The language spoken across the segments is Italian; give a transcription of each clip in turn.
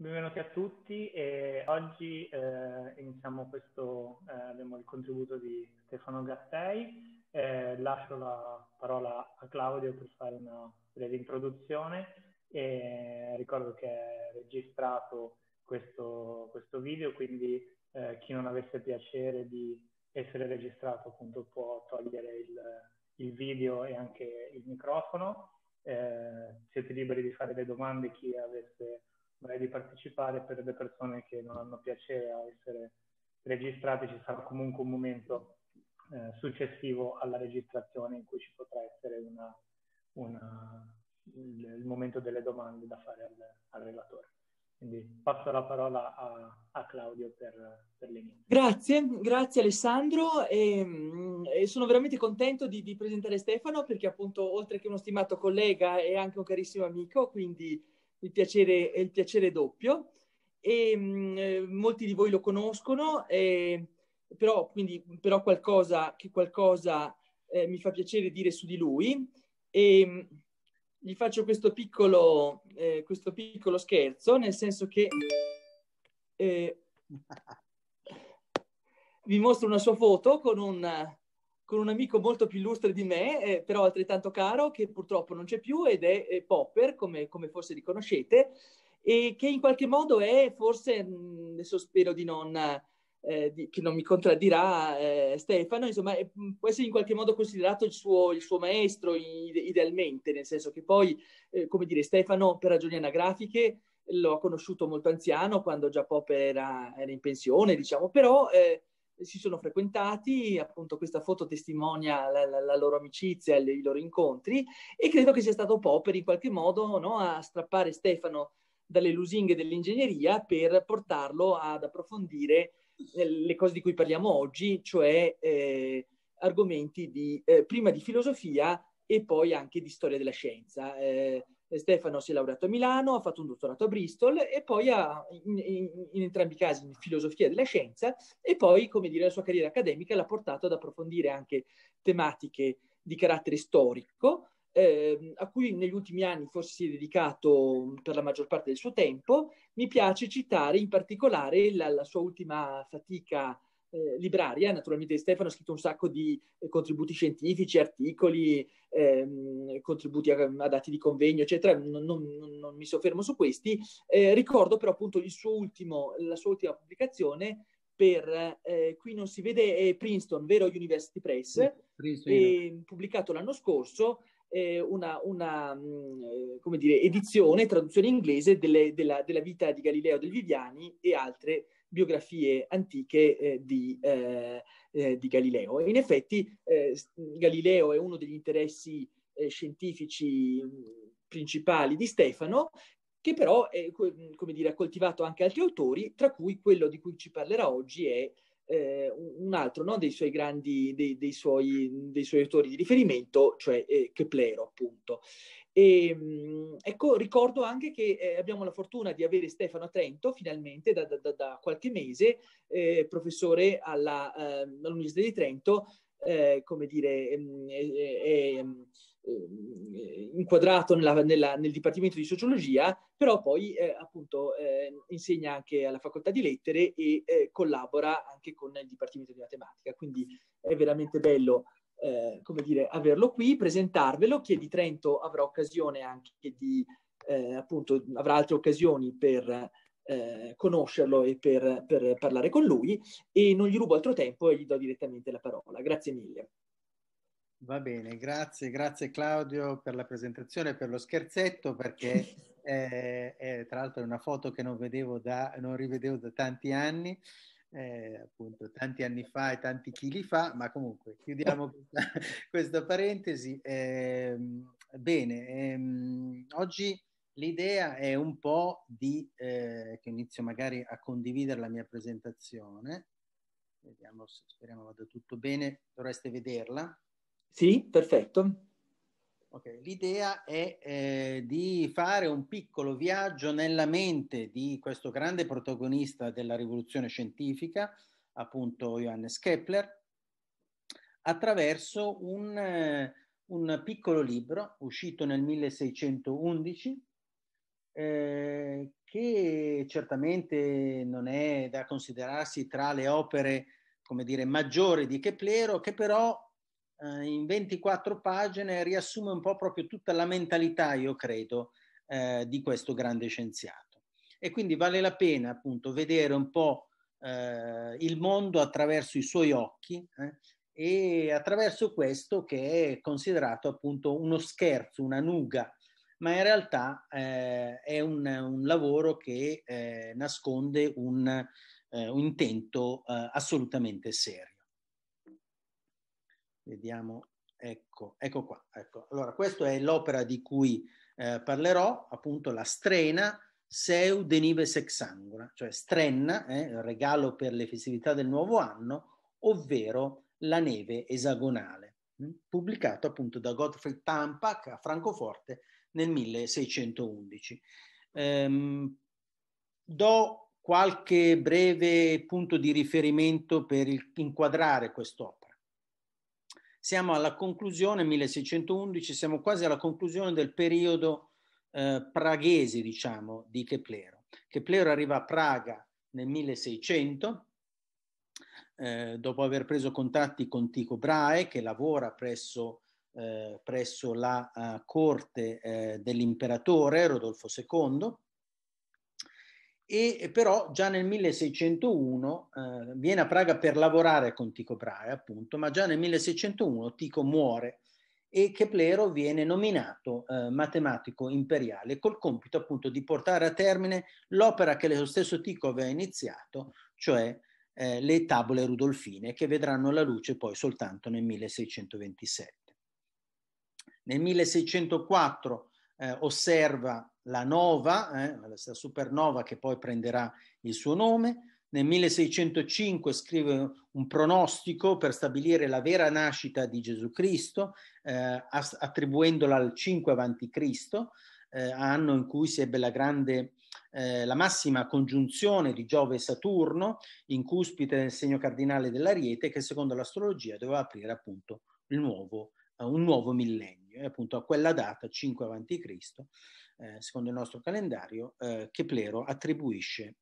Benvenuti a tutti e oggi eh, iniziamo questo, eh, abbiamo il contributo di Stefano Gattei. Eh, lascio la parola a Claudio per fare una breve introduzione e ricordo che è registrato questo, questo video, quindi eh, chi non avesse piacere di essere registrato appunto può togliere il, il video e anche il microfono. Eh, siete liberi di fare le domande chi avesse vorrei di partecipare per le persone che non hanno piacere a essere registrate, ci sarà comunque un momento eh, successivo alla registrazione in cui ci potrà essere una, una, il, il, momento delle domande da fare al, al relatore. Quindi passo la parola a, a Claudio per, per l'inizio. Grazie, grazie Alessandro. E, ehm, e sono veramente contento di, di, presentare Stefano perché appunto oltre che uno stimato collega è anche un carissimo amico, quindi il piacere, è il piacere doppio. E, mh, mm, eh, molti di voi lo conoscono, eh, però, quindi, però qualcosa, che qualcosa eh, mi fa piacere dire su di lui. E mh, mm, gli faccio questo piccolo, eh, questo piccolo scherzo, nel senso che eh, vi mostro una sua foto con un con un amico molto più illustre di me, eh, però altrettanto caro, che purtroppo non c'è più ed è, è eh, Popper, come, come, forse riconoscete, e che in qualche modo è forse, mm, adesso spero di non, eh, di, che non mi contraddirà eh, Stefano, insomma è, mm, può essere in qualche modo considerato il suo, il suo maestro idealmente, nel senso che poi, eh, come dire, Stefano per ragioni anagrafiche l'ho conosciuto molto anziano, quando già Popper era, era in pensione, diciamo, però... Eh, si sono frequentati, appunto questa foto testimonia la, la, la loro amicizia, e i loro incontri e credo che sia stato Popper in qualche modo no, a strappare Stefano dalle lusinghe dell'ingegneria per portarlo ad approfondire eh, le cose di cui parliamo oggi, cioè eh, argomenti di, eh, prima di filosofia e poi anche di storia della scienza. Eh, Stefano si è laureato a Milano, ha fatto un dottorato a Bristol e poi ha, in, in, in, entrambi i casi, in filosofia della scienza e poi, come dire, la sua carriera accademica l'ha portato ad approfondire anche tematiche di carattere storico, eh, a cui negli ultimi anni forse si è dedicato mm, per la maggior parte del suo tempo. Mi piace citare in particolare la, la sua ultima fatica eh, libraria, naturalmente Stefano ha scritto un sacco di eh, contributi scientifici, articoli, ehm, contributi a, a, dati di convegno, eccetera, non, non, non mi soffermo su questi, eh, ricordo però appunto suo ultimo, la sua ultima pubblicazione per, eh, qui non si vede, è Princeton, vero University Press, e, pubblicato l'anno scorso, eh, una, una mm, eh, dire, edizione, traduzione inglese delle, della, della, vita di Galileo del Viviani e altre biografie antiche eh, di, eh, eh, di, Galileo. In effetti eh, Galileo è uno degli interessi eh, scientifici mm, principali di Stefano, che però è, mm, come dire, ha coltivato anche altri autori, tra cui quello di cui ci parlerà oggi è eh, un altro no, dei suoi grandi, dei, dei, suoi, dei, suoi, autori di riferimento, cioè eh, Keplero appunto. E, ehm, ecco, ricordo anche che eh, abbiamo la fortuna di avere Stefano Trento, finalmente, da, da, da qualche mese, eh, professore alla, eh, all'Università di Trento, eh, come dire, ehm, è, ehm, inquadrato nella, nella, nel Dipartimento di Sociologia, però poi eh, appunto eh, insegna anche alla Facoltà di Lettere e collabora anche con il Dipartimento di Matematica. Quindi è veramente bello eh, come dire, averlo qui, presentarvelo, che di Trento avrà occasione anche di, eh, appunto, avrà altre occasioni per eh, conoscerlo e per, per, parlare con lui e non gli rubo altro tempo e gli do direttamente la parola. Grazie mille. Va bene, grazie, grazie Claudio per la presentazione, per lo scherzetto, perché è, è, tra l'altro è una foto che non, vedevo da, non rivedevo da tanti anni eh, appunto tanti anni fa e tanti chili fa, ma comunque chiudiamo questa, questa parentesi. Eh, bene, ehm, oggi l'idea è un po' di, eh, che inizio magari a condividere la mia presentazione, vediamo se speriamo vada tutto bene, dovreste vederla. Sì, perfetto. Okay. L'idea è eh, di fare un piccolo viaggio nella mente di questo grande protagonista della rivoluzione scientifica, appunto Johannes Kepler, attraverso un, eh, un piccolo libro uscito nel 1611, eh, che certamente non è da considerarsi tra le opere, come dire, maggiori di Keplero, che però eh, in 24 pagine riassume un po' proprio tutta la mentalità, io credo, eh, di questo grande scienziato. E quindi vale la pena appunto vedere un po' eh, il mondo attraverso i suoi occhi eh, e attraverso questo che è considerato appunto uno scherzo, una nuga, ma in realtà eh, è un, un, lavoro che eh, nasconde un, eh, un intento eh, assolutamente serio. Vediamo, ecco, ecco qua. Ecco. Allora, questa è l'opera di cui eh, parlerò, appunto la strena Seu Denive Sexangora, cioè strenna, eh, regalo per le festività del nuovo anno, ovvero la neve esagonale, mh? Mm, pubblicato appunto da Gottfried Tampac a Francoforte nel 1611. Ehm, do qualche breve punto di riferimento per il, inquadrare quest'opera siamo alla conclusione, 1611, siamo quasi alla conclusione del periodo eh, praghese, diciamo, di Keplero. Keplero arriva a Praga nel 1600, eh, dopo aver preso contatti con Tycho Brahe, che lavora presso, eh, presso la uh, corte eh, dell'imperatore Rodolfo II, e però già nel 1601 eh, viene a Praga per lavorare con Tico Brahe, appunto, ma già nel 1601 Tico muore e Keplero viene nominato eh, matematico imperiale col compito appunto di portare a termine l'opera che lo stesso Tico aveva iniziato, cioè eh, le tavole rudolfine che vedranno la luce poi soltanto nel 1627. Nel 1604 eh, osserva la nova, eh, la supernova che poi prenderà il suo nome. Nel 1605 scrive un pronostico per stabilire la vera nascita di Gesù Cristo, eh, attribuendola al 5 a.C., eh, anno in cui si ebbe la grande eh, la massima congiunzione di Giove e Saturno in cuspite del segno cardinale dell'Ariete che secondo l'astrologia doveva aprire appunto nuovo, eh, un nuovo millennio e appunto a quella data 5 a.C. Eh, secondo il nostro calendario, eh, Keplero attribuisce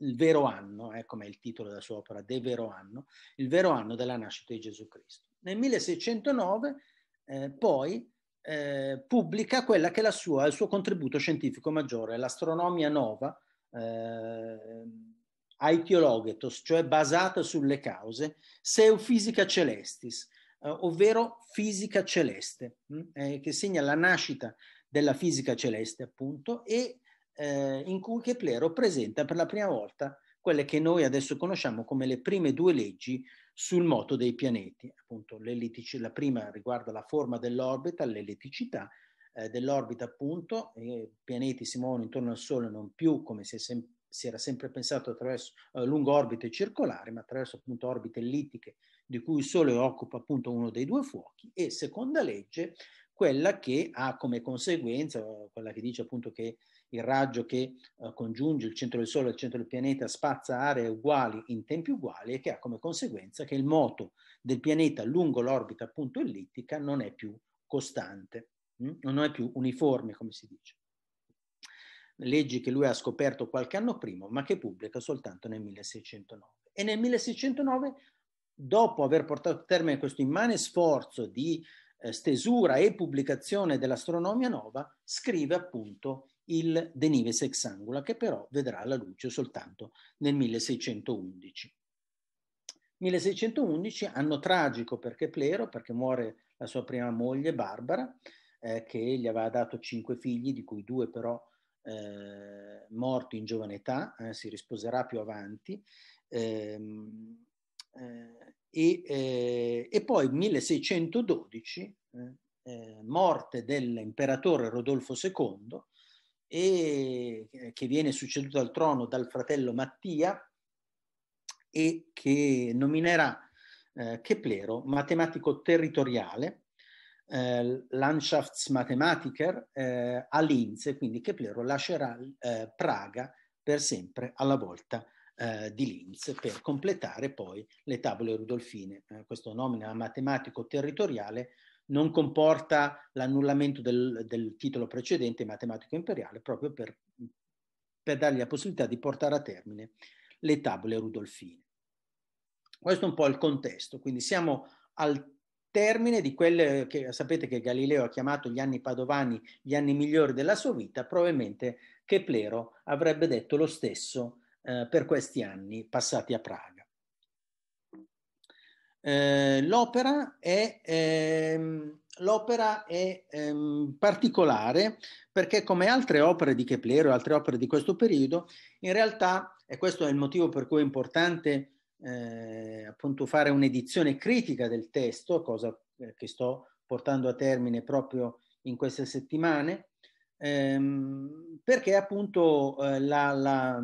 il vero anno, eh, come è il titolo della sua opera, De Vero Anno, il vero anno della nascita di Gesù Cristo. Nel 1609 eh, poi eh, pubblica quella che è sua, il suo contributo scientifico maggiore, l'astronomia nova, eh, Aetiologetos, cioè basata sulle cause, Seufisica Celestis, ovvero fisica celeste, mm, eh, che segna la nascita della fisica celeste, appunto, e eh, in cui Keplero presenta per la prima volta quelle che noi adesso conosciamo come le prime due leggi sul moto dei pianeti. Appunto, la prima riguarda la forma dell'orbita, l'eliticità eh, dell'orbita, appunto, i pianeti si muovono intorno al Sole non più come si, sem- si era sempre pensato attraverso eh, lungo orbite circolari, ma attraverso appunto orbite ellittiche di cui il Sole occupa appunto uno dei due fuochi. E seconda legge, quella che ha come conseguenza, eh, quella che dice appunto che il raggio che uh, congiunge il centro del Sole e il centro del pianeta spazza aree uguali in tempi uguali e che ha come conseguenza che il moto del pianeta lungo l'orbita appunto ellittica non è più costante, mh? Mm? non è più uniforme come si dice. Leggi che lui ha scoperto qualche anno prima ma che pubblica soltanto nel 1609. E nel 1609, dopo aver portato a termine questo immane sforzo di eh, stesura e pubblicazione dell'Astronomia Nova, scrive appunto il De Nives Exangula, che però vedrà la luce soltanto nel 1611. 1611, anno tragico per Keplero, perché muore la sua prima moglie Barbara, eh, che gli aveva dato cinque figli, di cui due però eh, morti in giovane età, eh, si risposerà più avanti. Ehm, eh, e, eh, e poi 1612, eh, eh, morte dell'imperatore Rodolfo II, e, eh, che viene succeduto al trono dal fratello Mattia e che nominerà eh, Keplero matematico territoriale eh, Landschaftsmathematiker eh, a Linz, quindi Keplero lascerà eh, Praga per sempre alla volta eh, di Linz per completare poi le tavole rudolfine. Eh, questo nomina matematico territoriale non comporta l'annullamento del, del, titolo precedente matematico imperiale proprio per, per dargli la possibilità di portare a termine le tavole rudolfine. Questo è un po' il contesto, quindi siamo al termine di quelle che sapete che Galileo ha chiamato gli anni padovani gli anni migliori della sua vita, probabilmente Keplero avrebbe detto lo stesso eh, per questi anni passati a Praga. Eh, l'opera è, ehm, l'opera è ehm, particolare perché come altre opere di Keplero e altre opere di questo periodo, in realtà, e questo è il motivo per cui è importante eh, appunto fare un'edizione critica del testo, cosa eh, che sto portando a termine proprio in queste settimane, ehm, perché appunto eh, la, la,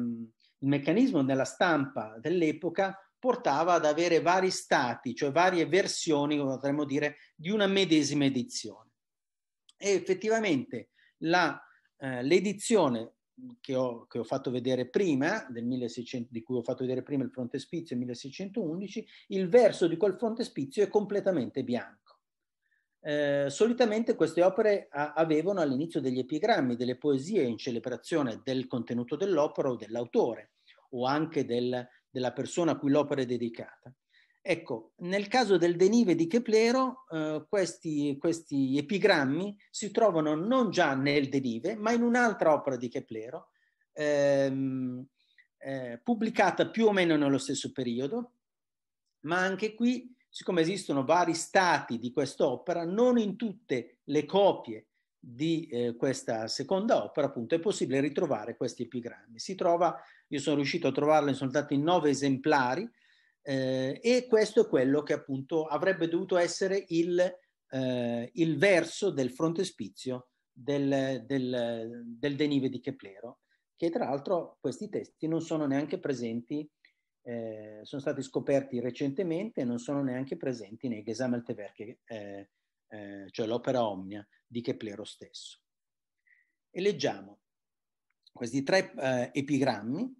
il meccanismo della stampa dell'epoca portava ad avere vari stati, cioè varie versioni, potremmo dire, di una medesima edizione. E effettivamente la, eh, l'edizione che ho, che ho, fatto vedere prima, 1600, di cui ho fatto vedere prima il frontespizio 1611, il verso di quel frontespizio è completamente bianco. Eh, solitamente queste opere a- avevano all'inizio degli epigrammi, delle poesie in celebrazione del contenuto dell'opera o dell'autore o anche del, della persona a cui l'opera è dedicata. Ecco, nel caso del Denive di Keplero, eh, questi, questi, epigrammi si trovano non già nel Denive, ma in un'altra opera di Keplero, ehm, eh, pubblicata più o meno nello stesso periodo, ma anche qui siccome esistono vari stati di quest'opera, non in tutte le copie di eh, questa seconda opera, appunto, è possibile ritrovare questi epigrammi. Si trova, io sono riuscito a trovarlo, sono stati in nove esemplari, eh, e questo è quello che appunto avrebbe dovuto essere il, eh, il verso del frontespizio del, del, del, denive di Keplero, che tra l'altro questi testi non sono neanche presenti eh, sono stati scoperti recentemente e non sono neanche presenti nei Gesammeltewerke, eh, eh, cioè l'opera omnia di Keplero stesso. E leggiamo questi tre eh, epigrammi,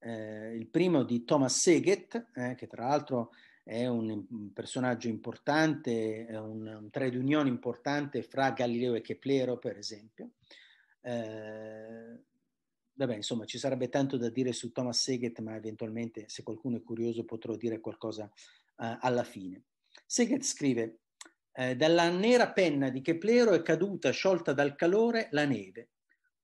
eh, il primo di Thomas Seget, eh, che tra l'altro è un, personaggio importante, un, un trade union importante fra Galileo e Keplero, per esempio, eh, vabbè, insomma, ci sarebbe tanto da dire su Thomas Seget, ma eventualmente, se qualcuno è curioso, potrò dire qualcosa eh, alla fine. Seget scrive, eh, dalla nera penna di Keplero è caduta, sciolta dal calore, la neve,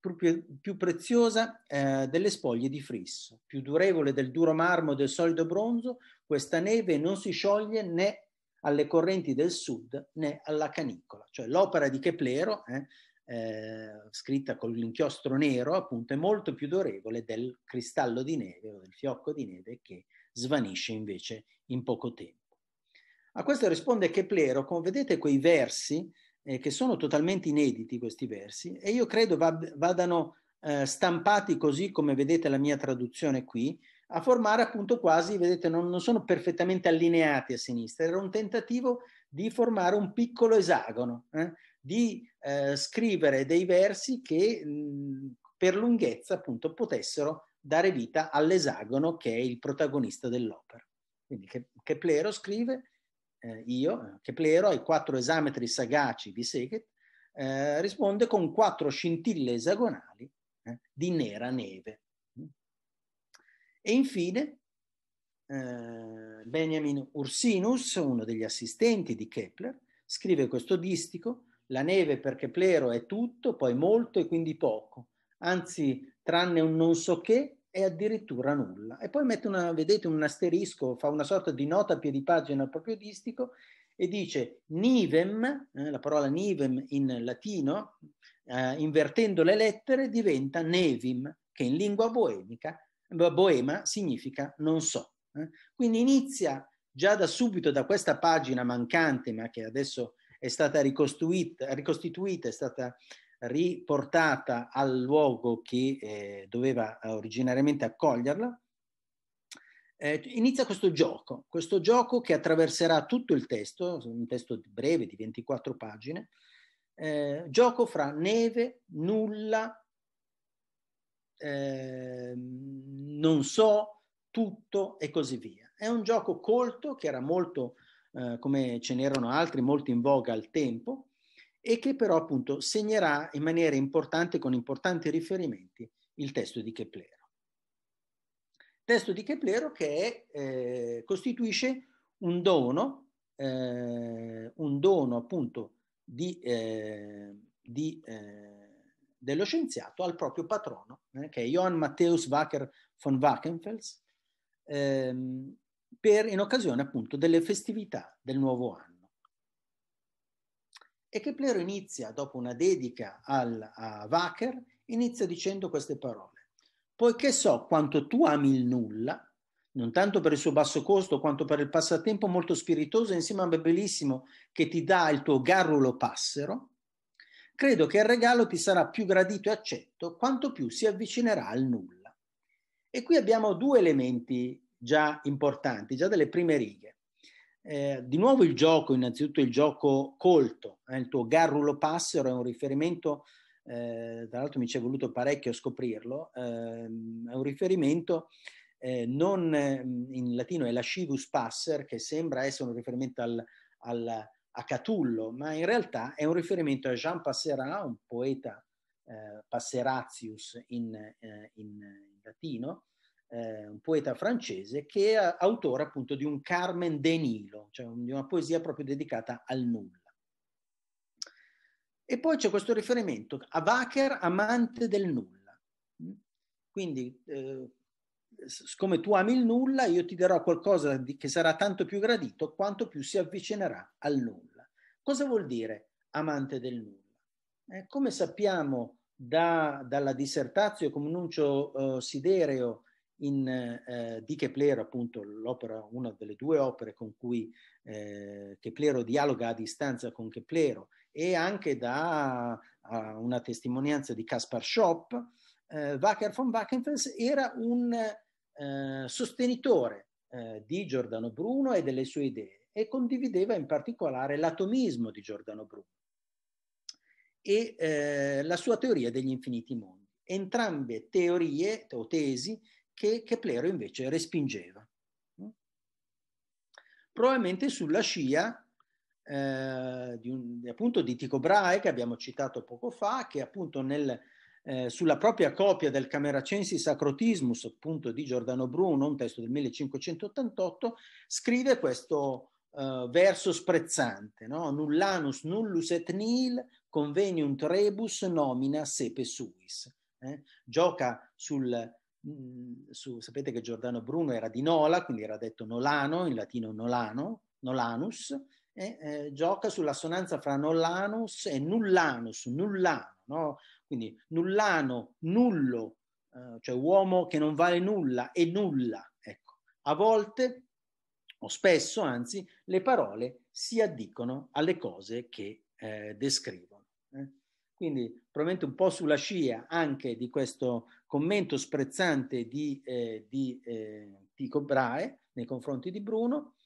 più, più preziosa eh, delle spoglie di frisso, più durevole del duro marmo del solido bronzo, questa neve non si scioglie né alle correnti del sud né alla canicola, cioè l'opera di Keplero, eh, eh, scritta con l'inchiostro nero, appunto, è molto più durevole del cristallo di neve o del fiocco di neve che svanisce invece in poco tempo. A questo risponde Keplero, come vedete quei versi, eh, che sono totalmente inediti questi versi, e io credo vab- vadano eh, stampati così come vedete la mia traduzione qui, a formare appunto quasi, vedete, non, non, sono perfettamente allineati a sinistra, era un tentativo di formare un piccolo esagono, eh? di eh, scrivere dei versi che mh, per lunghezza appunto potessero dare vita all'esagono che è il protagonista dell'opera. Quindi Keplero scrive, eh, io, Keplero, ai quattro esametri sagaci di Seget, eh, risponde con quattro scintille esagonali eh, di nera neve. E infine eh, Benjamin Ursinus, uno degli assistenti di Kepler, scrive questo distico la neve perché plero è tutto, poi molto e quindi poco, anzi tranne un non so che è addirittura nulla. E poi mette una, vedete un asterisco, fa una sorta di nota a piedi pagina proprio distico e dice nivem, eh, la parola nivem in latino, eh, invertendo le lettere diventa nevim, che in lingua boemica, boema significa non so. Eh. Quindi inizia già da subito da questa pagina mancante, ma che adesso è stata ricostituita, è stata riportata al luogo che eh, doveva eh, originariamente accoglierla, eh, inizia questo gioco, questo gioco che attraverserà tutto il testo, un testo breve di 24 pagine, eh, gioco fra neve, nulla, ehm, non so, tutto e così via. È un gioco colto che era molto eh, come ce n'erano altri molto in voga al tempo, e che però appunto segnerà in maniera importante, con importanti riferimenti, il testo di Keplero. Testo di Keplero che è, eh, costituisce un dono, eh, un dono appunto di, eh, di, eh, dello scienziato al proprio patrono, che è Johann Matthäus Wacker von Wackenfels, ehm, per, in occasione appunto delle festività del nuovo anno. E Keplero inizia, dopo una dedica al, a Wacker, inizia dicendo queste parole. Poiché so quanto tu ami il nulla, non tanto per il suo basso costo quanto per il passatempo molto spiritoso e insieme a Bebelissimo che ti dà il tuo garrulo passero, credo che il regalo ti sarà più gradito e accetto quanto più si avvicinerà al nulla. E qui abbiamo due elementi già importanti, già delle prime righe. Eh, di nuovo il gioco, innanzitutto il gioco colto, eh, il tuo garrulo passero è un riferimento, eh, tra l'altro mi ci è voluto parecchio scoprirlo, ehm, è un riferimento eh, non ehm, in latino è lascivus passer, che sembra essere un riferimento al, al, a Catullo, ma in realtà è un riferimento a Jean Passerat, un poeta eh, Passeratius in, eh, in, in latino, eh, un poeta francese che è autore appunto di un Carmen de Nilo, cioè di una poesia proprio dedicata al nulla. E poi c'è questo riferimento a Wacker, amante del nulla. Quindi, eh, siccome tu ami il nulla, io ti darò qualcosa di, che sarà tanto più gradito quanto più si avvicinerà al nulla. Cosa vuol dire amante del nulla? Eh, come sappiamo da, dalla dissertazio Comununcio eh, Sidereo in eh, di Keplero, appunto l'opera, una delle due opere con cui eh, Keplero dialoga a distanza con Keplero e anche da a, una testimonianza di Caspar Schopp, eh, Wacker von Wackenfels era un eh, sostenitore eh, di Giordano Bruno e delle sue idee e condivideva in particolare l'atomismo di Giordano Bruno e eh, la sua teoria degli infiniti mondi. Entrambe teorie o tesi che Keplero invece respingeva. Probabilmente sulla scia eh, di, un, appunto di Tycho Brahe che abbiamo citato poco fa, che appunto nel, eh, sulla propria copia del Cameracensis Sacrotismus, appunto di Giordano Bruno, un testo del 1588, scrive questo eh, verso sprezzante, no? Nullanus nullus et nil convenium rebus nomina sepe suis. Eh? Gioca sul su, sapete che Giordano Bruno era di Nola, quindi era detto Nolano, in latino Nolano, Nolanus, e eh, gioca sull'assonanza fra Nolanus e Nullanus, Nullano, no? quindi Nullano, nullo, eh, cioè uomo che non vale nulla e nulla. Ecco. A volte, o spesso anzi, le parole si addicono alle cose che eh, descrivono. Eh? Quindi probabilmente un po' sulla scia anche di questo commento sprezzante di, eh, di eh, Tico Brahe nei confronti di Bruno,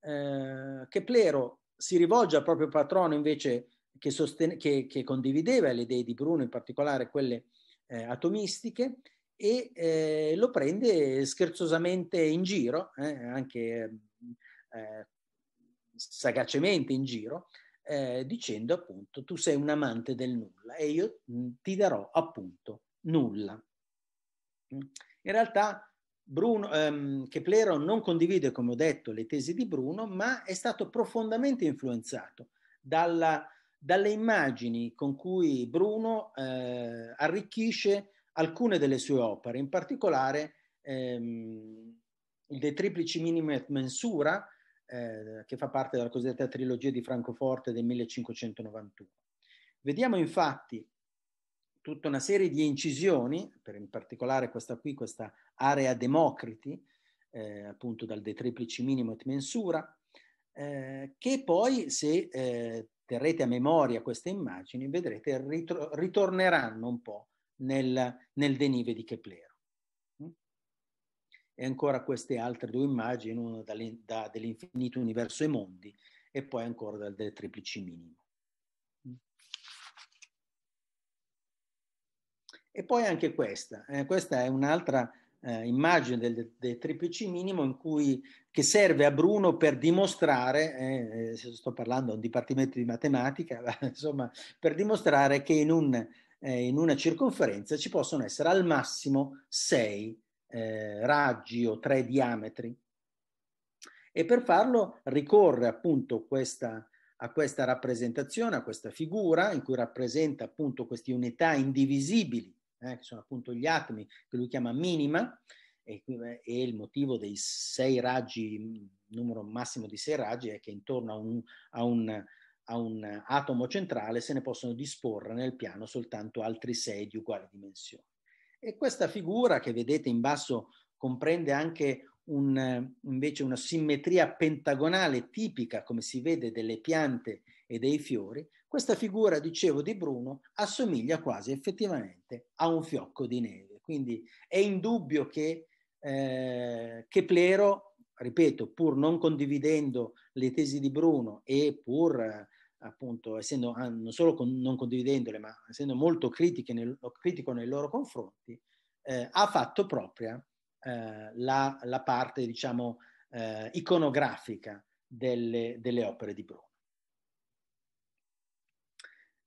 eh, che Plero si rivolge al proprio patrono invece che, sostene, che, che condivideva le idee di Bruno, in particolare quelle eh, atomistiche, e eh, lo prende scherzosamente in giro, eh, anche eh, eh sagacemente in giro, eh, dicendo appunto tu sei un amante del nulla e io mm, ti darò appunto nulla. Mm. In realtà Bruno, ehm, Keplero non condivide, come ho detto, le tesi di Bruno, ma è stato profondamente influenzato dalla, dalle immagini con cui Bruno eh, arricchisce alcune delle sue opere, in particolare ehm, il De triplici minimi minima mensura, eh, che fa parte della cosiddetta trilogia di Francoforte del 1591. Vediamo infatti tutta una serie di incisioni, per in particolare questa qui, questa area Democriti, eh, appunto dal De Triplici Minimo et Mensura, eh, che poi se eh, terrete a memoria queste immagini, vedrete, ritro- ritorneranno un po' nel, nel denive di Keplero e ancora queste altre due immagini, una da, dell'infinito universo e mondi e poi ancora dal del triplice minimo. E poi anche questa, eh, questa è un'altra eh, immagine del, del triplice minimo in cui, che serve a Bruno per dimostrare, eh, eh sto parlando a un dipartimento di matematica, ma, insomma, per dimostrare che in, un, eh, in una circonferenza ci possono essere al massimo sei eh, raggi o tre diametri e per farlo ricorre appunto questa, a questa rappresentazione, a questa figura in cui rappresenta appunto queste unità indivisibili, eh, che sono appunto gli atomi che lui chiama minima, e, eh, e, il motivo dei sei raggi, numero massimo di sei raggi, è che intorno a un, a, un, a un, atomo centrale se ne possono disporre nel piano soltanto altri sei di uguale dimensione. E questa figura che vedete in basso comprende anche un, eh, invece una simmetria pentagonale tipica, come si vede, delle piante e dei fiori, questa figura, dicevo, di Bruno assomiglia quasi effettivamente a un fiocco di neve. Quindi è indubbio che eh, Keplero, ripeto, pur non condividendo le tesi di Bruno e pur eh, appunto, essendo ah, non solo con, non condividendole, ma essendo molto nel, critico nei loro confronti, eh, ha fatto propria eh, la, la, parte, diciamo, eh, iconografica delle, delle, opere di Bruno.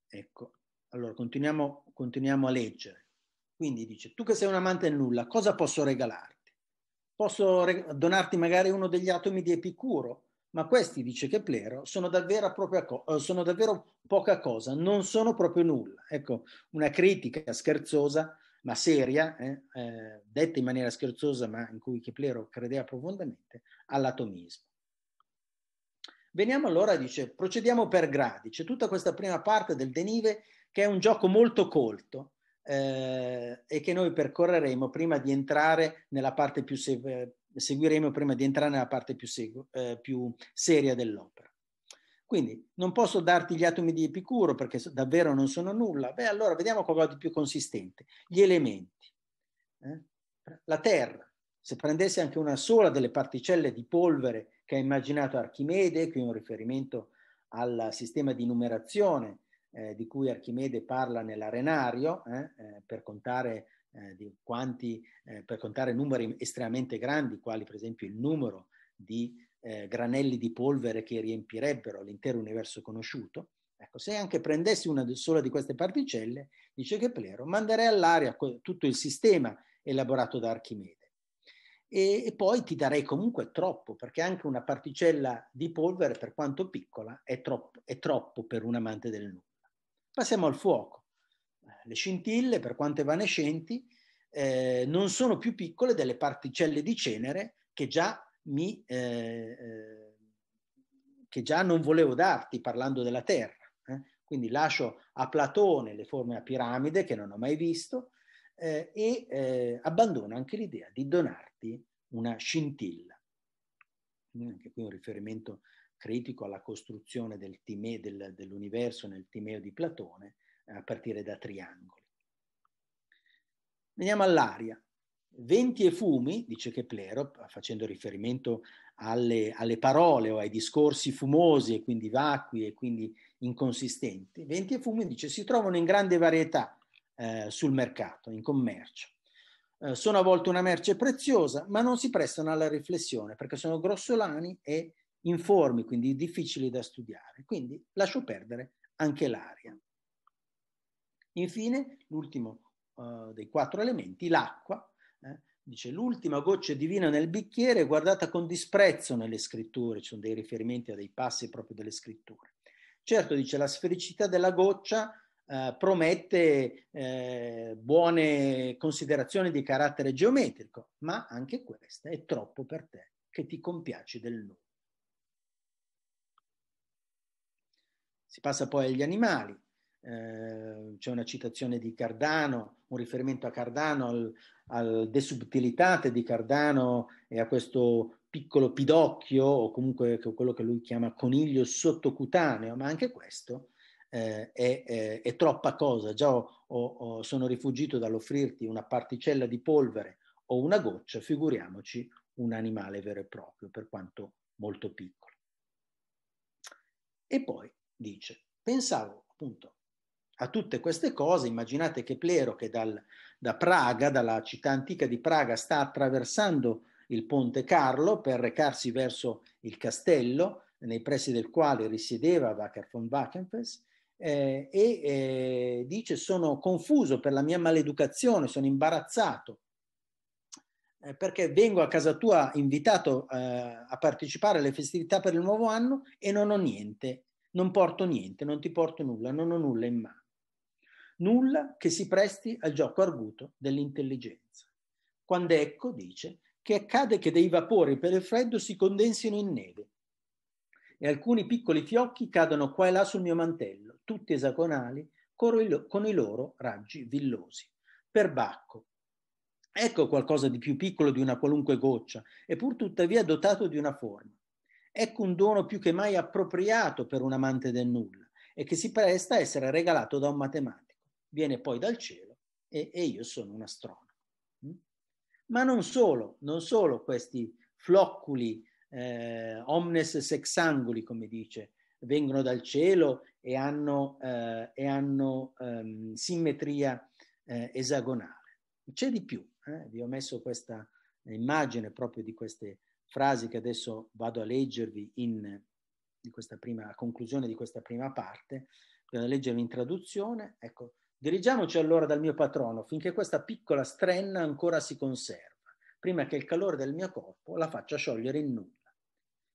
Ecco, allora continuiamo, continuiamo a leggere. Quindi dice, tu che sei un amante del nulla, cosa posso regalarti? Posso re- donarti magari uno degli atomi di Epicuro? ma questi, dice Keplero, sono davvero, co- eh, sono davvero poca cosa, non sono proprio nulla. Ecco, una critica scherzosa, ma seria, eh, eh, detta in maniera scherzosa, ma in cui Keplero credeva profondamente, all'atomismo. Veniamo allora, dice, procediamo per gradi. C'è tutta questa prima parte del denive che è un gioco molto colto eh, e che noi percorreremo prima di entrare nella parte più, se- seguiremo prima di entrare nella parte più, segu- eh, più seria dell'opera. Quindi non posso darti gli atomi di Epicuro perché davvero non sono nulla. Beh, allora vediamo qualcosa di più consistente. Gli elementi. Eh? La Terra. Se prendessi anche una sola delle particelle di polvere che ha immaginato Archimede, qui un riferimento al sistema di numerazione eh, di cui Archimede parla nell'arenario, eh, eh per contare eh, di quanti, eh, per contare numeri estremamente grandi, quali per esempio il numero di eh, granelli di polvere che riempirebbero l'intero universo conosciuto, ecco, se anche prendessi una sola di queste particelle, dice Keplero, manderei all'aria tutto il sistema elaborato da Archimede. E, e, poi ti darei comunque troppo, perché anche una particella di polvere, per quanto piccola, è troppo, è troppo per un amante del nulla. Passiamo al fuoco le scintille, per quanto evanescenti, eh, non sono più piccole delle particelle di cenere che già, mi, eh, eh che già non volevo darti parlando della Terra. Eh. Quindi lascio a Platone le forme a piramide che non ho mai visto eh, e abbandono anche l'idea di donarti una scintilla. Anche qui un riferimento critico alla costruzione del time, del, dell'universo nel Timeo di Platone, a partire da triangoli. Veniamo all'aria. Venti e fumi, dice Keplero, facendo riferimento alle, alle, parole o ai discorsi fumosi e quindi vacui e quindi inconsistenti. Venti e fumi, dice, si trovano in grande varietà eh, sul mercato, in commercio. Eh, sono a volte una merce preziosa, ma non si prestano alla riflessione perché sono grossolani e informi, quindi difficili da studiare. Quindi lascio perdere anche l'aria. Infine, l'ultimo uh, dei quattro elementi, l'acqua, eh, dice l'ultima goccia di vino nel bicchiere è guardata con disprezzo nelle scritture, ci sono dei riferimenti a dei passi proprio delle scritture. Certo, dice, la sfericità della goccia eh, promette eh, buone considerazioni di carattere geometrico, ma anche questa è troppo per te che ti compiaci del nulla. Si passa poi agli animali. Eh, c'è una citazione di Cardano, un riferimento a Cardano, al, al De Subtilitate di Cardano e a questo piccolo pidocchio o comunque quello che lui chiama coniglio sottocutaneo, ma anche questo eh, è, è, è, troppa cosa. Già ho, ho, sono rifugito dall'offrirti una particella di polvere o una goccia, figuriamoci un animale vero e proprio, per quanto molto piccolo. E poi dice, pensavo appunto a tutte queste cose, immaginate che Plero, che dal, da Praga, dalla città antica di Praga, sta attraversando il Ponte Carlo per recarsi verso il castello, nei pressi del quale risiedeva Wacker von Wackenfels, eh, e eh, dice sono confuso per la mia maleducazione, sono imbarazzato, eh, perché vengo a casa tua invitato eh, a partecipare alle festività per il nuovo anno e non ho niente non porto niente, non ti porto nulla, non ho nulla in mano nulla che si presti al gioco arguto dell'intelligenza. Quando ecco, dice, che accade che dei vapori per il freddo si condensino in neve e alcuni piccoli fiocchi cadono qua e là sul mio mantello, tutti esagonali, con i, loro raggi villosi. Per Bacco, Ecco qualcosa di più piccolo di una qualunque goccia, eppur tuttavia dotato di una forma. Ecco un dono più che mai appropriato per un amante del nulla e che si presta a essere regalato da un matematico viene poi dal cielo e, e io sono un astronomo. Mm? Ma non solo, non solo questi flocculi eh, omnes sexanguli, come dice, vengono dal cielo e hanno, eh, e hanno ehm, simmetria eh, esagonale. C'è di più, eh? vi ho messo questa immagine proprio di queste frasi che adesso vado a leggervi in, in prima, a conclusione di questa prima parte, vado a leggervi in traduzione, ecco, Dirigiamoci allora dal mio patrono finché questa piccola strenna ancora si conserva, prima che il calore del mio corpo la faccia sciogliere in nulla.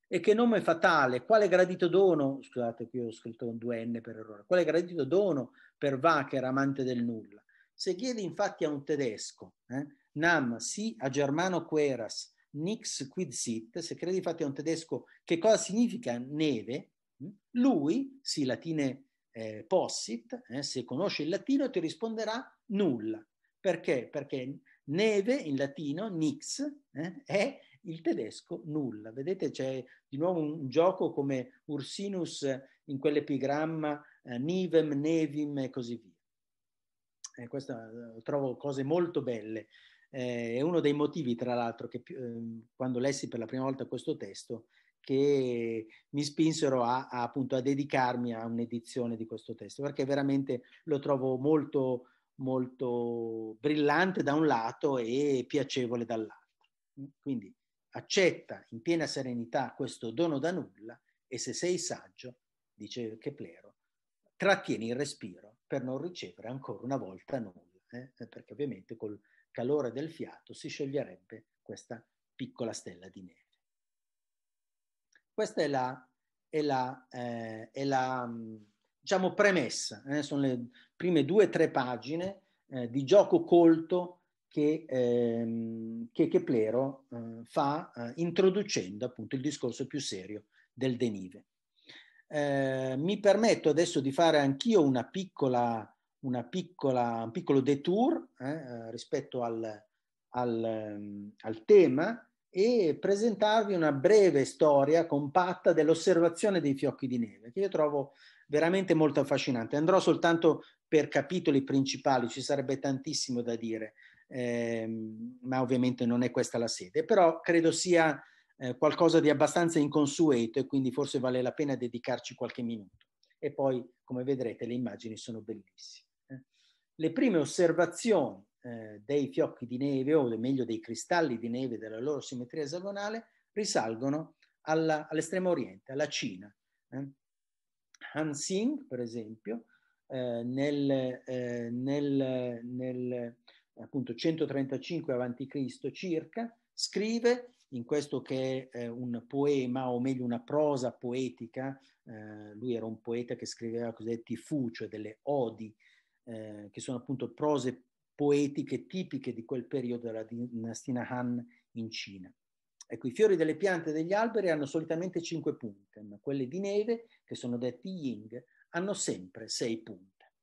E che nome fatale, quale gradito dono, scusate qui ho scritto un 2N per errore, quale gradito dono per Wacker, amante del nulla. Se chiedi infatti a un tedesco, eh, nam si a germano queras, nix quid sit, se credi infatti a un tedesco che cosa significa neve, hm, lui, si latine eh, possit, eh, se conosce il latino ti risponderà nulla. Perché? Perché neve in latino, nix, eh, è il tedesco nulla. Vedete c'è di nuovo un gioco come Ursinus in quell'epigramma eh, nivem, nevim e così via. Eh, questa eh, trovo cose molto belle. Eh, è uno dei motivi, tra l'altro, che eh, quando lessi per la prima volta questo testo che mi spinsero a, a, appunto a dedicarmi a un'edizione di questo testo, perché veramente lo trovo molto, molto brillante da un lato e piacevole dall'altro. Quindi accetta in piena serenità questo dono da nulla e se sei saggio, dice Keplero, trattieni il respiro per non ricevere ancora una volta nulla, eh? eh perché ovviamente col calore del fiato si scioglierebbe questa piccola stella di neve. Questa è la, è la, eh, è la mm, diciamo, premessa, eh? sono le prime due o tre pagine eh, di gioco colto che, ehm, che Keplero eh, fa eh, introducendo appunto il discorso più serio del denive. Eh, mi permetto adesso di fare anch'io una piccola, una piccola, un piccolo detour rispetto al, al, mm, al tema, e presentarvi una breve storia compatta dell'osservazione dei fiocchi di neve, che io trovo veramente molto affascinante. Andrò soltanto per capitoli principali, ci sarebbe tantissimo da dire, ehm, ma ovviamente non è questa la sede, però credo sia eh, qualcosa di abbastanza inconsueto e quindi forse vale la pena dedicarci qualche minuto. E poi, come vedrete, le immagini sono bellissime. Eh? Le prime osservazioni eh, dei fiocchi di neve, o meglio dei cristalli di neve della loro simmetria esagonale, risalgono alla, all'estremo oriente, alla Cina. Eh. Han Sing, per esempio, eh, nel, eh, nel, nel appunto, 135 a.C. circa, scrive in questo che è eh, un poema, o meglio una prosa poetica, eh, lui era un poeta che scriveva cosiddetti fu, cioè delle odi, eh, che sono appunto prose poetiche tipiche di quel periodo della dinastia Han in Cina. Ecco, i fiori delle piante e degli alberi hanno solitamente cinque punte, ma quelle di neve, che sono detti ying, hanno sempre sei punte.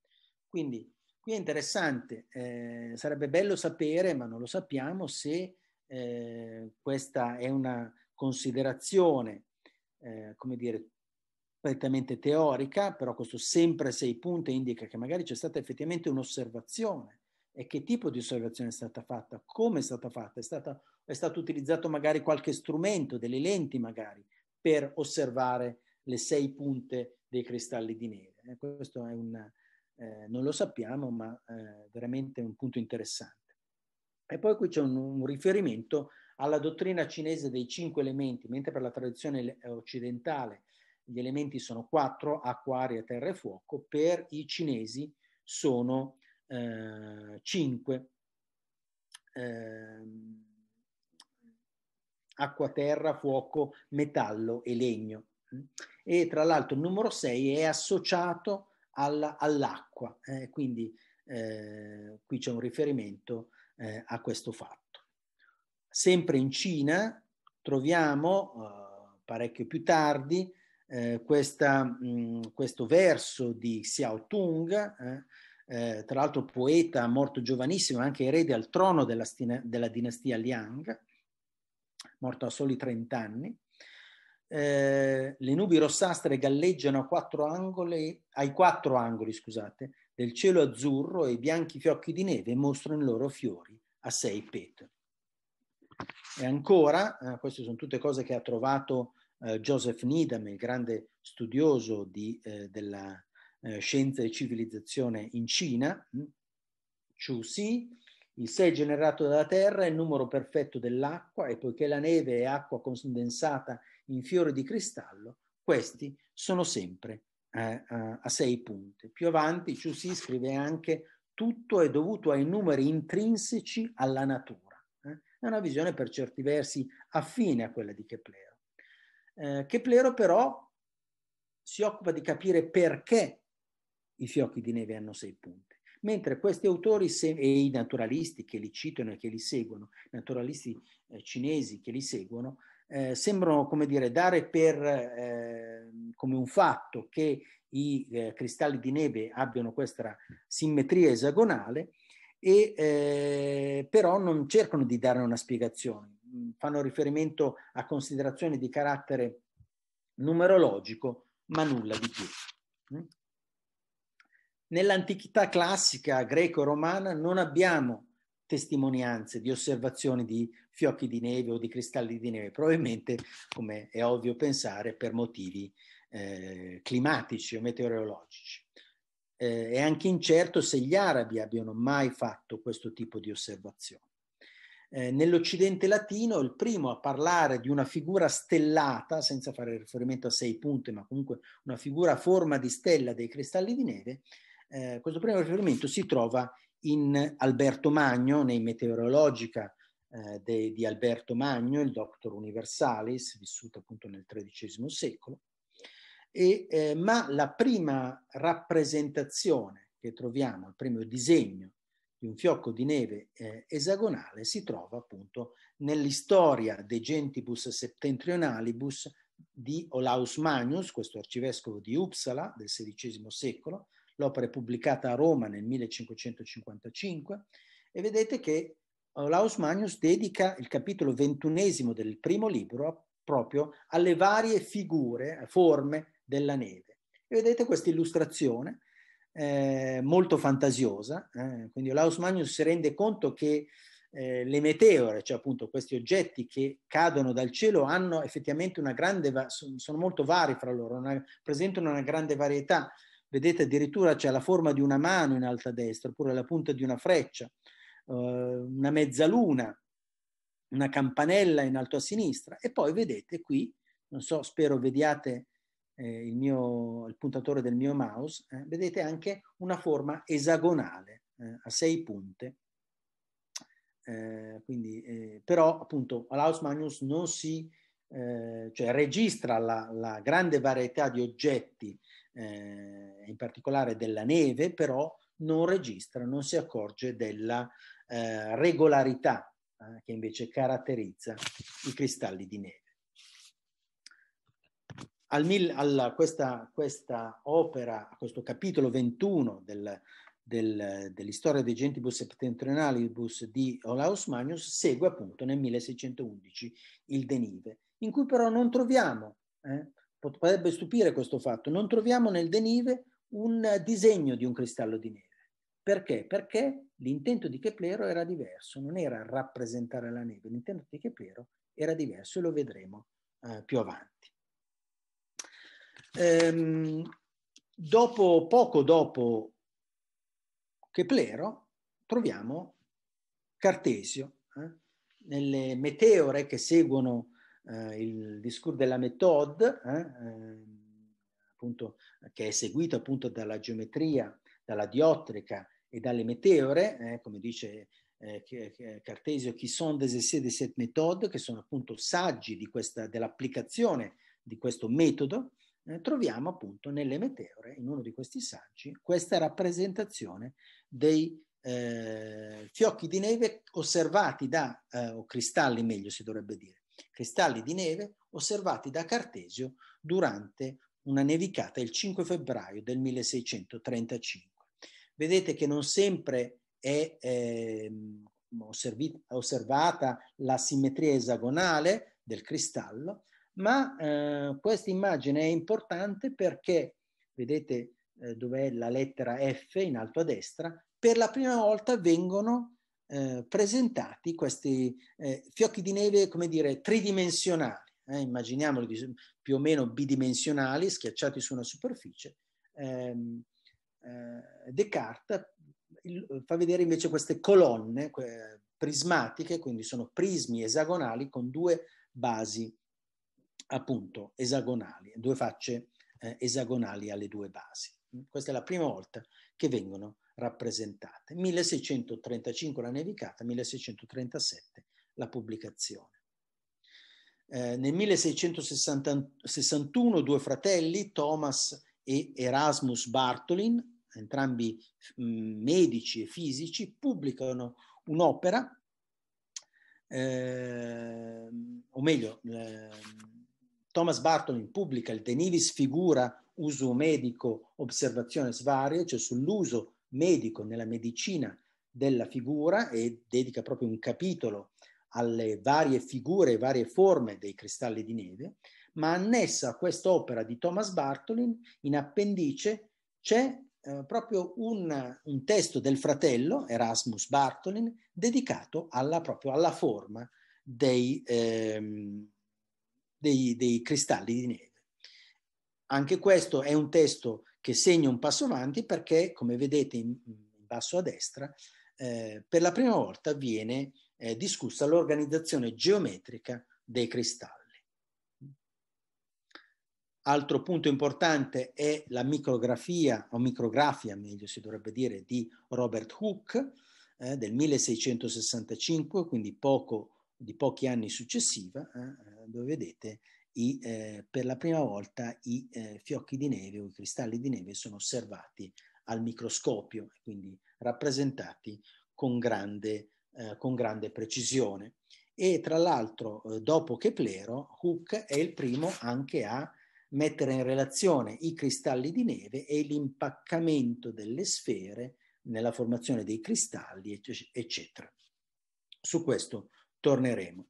Quindi qui è interessante, eh, sarebbe bello sapere, ma non lo sappiamo, se eh, questa è una considerazione, eh, come dire, prettamente teorica, però questo sempre sei punte indica che magari c'è stata effettivamente un'osservazione e che tipo di osservazione è stata fatta, come è stata fatta, è, stata, è stato utilizzato magari qualche strumento, delle lenti magari, per osservare le sei punte dei cristalli di neve. Eh, questo è un, eh, non lo sappiamo, ma eh, veramente un punto interessante. E poi qui c'è un, un riferimento alla dottrina cinese dei cinque elementi, mentre per la tradizione eh, occidentale gli elementi sono quattro, acqua, aria, terra e fuoco, per i cinesi sono 5, eh, ehm, acqua, terra, fuoco, metallo e legno. E tra l'altro il numero 6 è associato alla, all'acqua, eh, quindi eh, qui c'è un riferimento eh, a questo fatto. Sempre in Cina troviamo, eh, parecchio più tardi, questa, mh, mm, questo verso di Xiao Tung eh, tra l'altro poeta morto giovanissimo, anche erede al trono della, stina, della dinastia Liang, morto a soli 30 anni. Eh, le nubi rossastre galleggiano quattro angoli, ai quattro angoli scusate, del cielo azzurro e i bianchi fiocchi di neve mostrano i loro fiori a sei pet. E ancora, eh, queste sono tutte cose che ha trovato eh, Joseph Needham, il grande studioso di, eh, della, eh, scienza e Civilizzazione in Cina, mm, Chu Si, il 6 generato dalla Terra è il numero perfetto dell'acqua e poiché la neve è acqua condensata in fiori di cristallo, questi sono sempre eh, a sei punti. Più avanti Chu Si scrive anche tutto è dovuto ai numeri intrinseci alla natura. Eh? È una visione per certi versi affine a quella di Keplero. Eh, Keplero però si occupa di capire perché i fiocchi di neve hanno sei punte. Mentre questi autori se, e i naturalisti che li citano e che li seguono, naturalisti eh, cinesi che li seguono, eh, sembrano come dire, dare per, eh, come un fatto che i eh, cristalli di neve abbiano questa simmetria esagonale, e, eh, però non cercano di dare una spiegazione, mm, fanno riferimento a considerazioni di carattere numerologico, ma nulla di più. Mm? Nell'antichità classica greco-romana non abbiamo testimonianze di osservazioni di fiocchi di neve o di cristalli di neve, probabilmente, come è ovvio pensare, per motivi eh, climatici o meteorologici. Eh, è anche incerto se gli arabi abbiano mai fatto questo tipo di osservazioni. Eh, nell'Occidente latino il primo a parlare di una figura stellata, senza fare riferimento a sei punte, ma comunque una figura a forma di stella dei cristalli di neve, eh, questo primo riferimento si trova in Alberto Magno, nei Meteorologica eh, de, di Alberto Magno, il Doctor Universalis, vissuto appunto nel XIII secolo, e, eh, ma la prima rappresentazione che troviamo, il primo disegno di un fiocco di neve eh, esagonale si trova appunto nell'istoria De Gentibus Septentrionalibus di Olaus Magnus, questo arcivescovo di Uppsala del XVI secolo, L'opera è pubblicata a Roma nel 1555 e vedete che Olaus eh, Magnus dedica il capitolo ventunesimo del primo libro proprio alle varie figure, eh, forme della neve. E vedete questa illustrazione eh, molto fantasiosa, eh, quindi Olaus Magnus si rende conto che eh, le meteore, cioè appunto questi oggetti che cadono dal cielo, hanno effettivamente una grande, sono molto vari fra loro, una, presentano una grande varietà vedete addirittura c'è la forma di una mano in alto a destra, oppure la punta di una freccia, eh, una mezzaluna, una campanella in alto a sinistra e poi vedete qui, non so, spero vediate eh, il, mio, il puntatore del mio mouse, eh, vedete anche una forma esagonale eh, a sei punte. Eh, quindi, eh, però appunto Alaus Magnus non si, cioè registra la, la grande varietà di oggetti eh, in particolare della neve, però non registra, non si accorge della eh, regolarità eh, che invece caratterizza i cristalli di neve. Al mil, alla, questa, questa, opera, questo capitolo 21 del, del, dell'istoria dei gentibus septentrionalibus di Olaus Magnus segue appunto nel 1611 il Denive, in cui però non troviamo eh, potrebbe stupire questo fatto, non troviamo nel denive un disegno di un cristallo di neve. Perché? Perché l'intento di Keplero era diverso, non era rappresentare la neve, l'intento di Keplero era diverso e lo vedremo eh, più avanti. Ehm, dopo, poco dopo Keplero troviamo Cartesio, eh, nelle meteore che seguono eh, il discorso della metode, eh, ehm, appunto, che è seguito appunto dalla geometria, dalla diottrica e dalle meteore, eh, come dice eh, Cartesio, chi sono des essais de cette méthode, che sono appunto saggi dell'applicazione di questo metodo, eh, troviamo appunto nelle meteore, in uno di questi saggi, questa rappresentazione dei eh, fiocchi di neve osservati da, eh, o cristalli meglio si dovrebbe dire, cristalli di neve osservati da Cartesio durante una nevicata il 5 febbraio del 1635. Vedete che non sempre è eh, osservata la simmetria esagonale del cristallo, ma eh, questa immagine è importante perché, vedete eh, dov'è la lettera F in alto a destra, per la prima volta vengono eh, presentati questi eh, fiocchi di neve, come dire, tridimensionali, eh, immaginiamoli più o meno bidimensionali, schiacciati su una superficie. Ehm, eh, Descartes fa vedere invece queste colonne prismatiche, quindi sono prismi esagonali con due basi appunto esagonali, due facce eh, esagonali alle due basi. Questa è la prima volta che vengono rappresentate. 1635 la nevicata, 1637 la pubblicazione. Eh, nel 1661 due fratelli, Thomas e Erasmus Bartolin, entrambi mh, mm, medici e fisici, pubblicano un'opera, eh, o meglio, eh, Thomas Bartolin pubblica il Denivis Figura, uso medico, observazione varie, cioè sull'uso medico, nella medicina della figura e dedica proprio un capitolo alle varie figure e varie forme dei cristalli di neve, ma annessa a quest'opera di Thomas Bartolin, in appendice, c'è eh, proprio un, un, testo del fratello, Erasmus Bartolin, dedicato alla, proprio alla forma dei, ehm, dei, dei cristalli di neve. Anche questo è un testo che segna un passo avanti perché, come vedete in, in basso a destra, eh, per la prima volta viene eh, discussa l'organizzazione geometrica dei cristalli. Altro punto importante è la micrografia, o micrografia meglio si dovrebbe dire, di Robert Hooke eh, del 1665, quindi poco, di pochi anni successiva, eh, dove vedete i, eh, per la prima volta i eh, fiocchi di neve o i cristalli di neve sono osservati al microscopio quindi rappresentati con grande, eh, con grande precisione. E tra l'altro, eh, dopo Keplero, Hooke è il primo anche a mettere in relazione i cristalli di neve e l'impaccamento delle sfere nella formazione dei cristalli, eccetera. Su questo torneremo.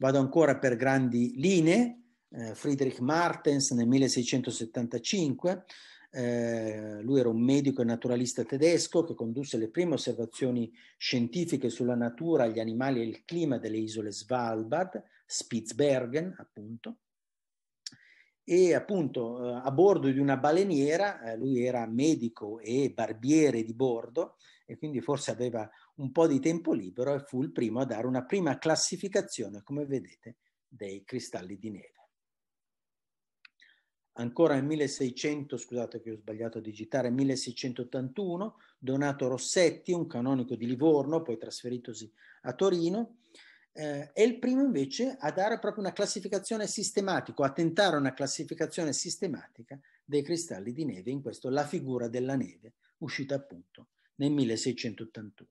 Vado ancora per grandi linee, eh, Friedrich Martens nel 1675, eh, lui era un medico e naturalista tedesco che condusse le prime osservazioni scientifiche sulla natura, gli animali e il clima delle isole Svalbard, Spitsbergen appunto, e appunto eh, a bordo di una baleniera, eh, lui era medico e barbiere di bordo e quindi forse aveva un po' di tempo libero e fu il primo a dare una prima classificazione, come vedete, dei cristalli di neve. Ancora nel 1600, scusate che ho sbagliato a digitare, 1681, Donato Rossetti, un canonico di Livorno, poi trasferitosi a Torino, eh, è il primo invece a dare proprio una classificazione sistematica, a tentare una classificazione sistematica dei cristalli di neve, in questo la figura della neve, uscita appunto nel 1681.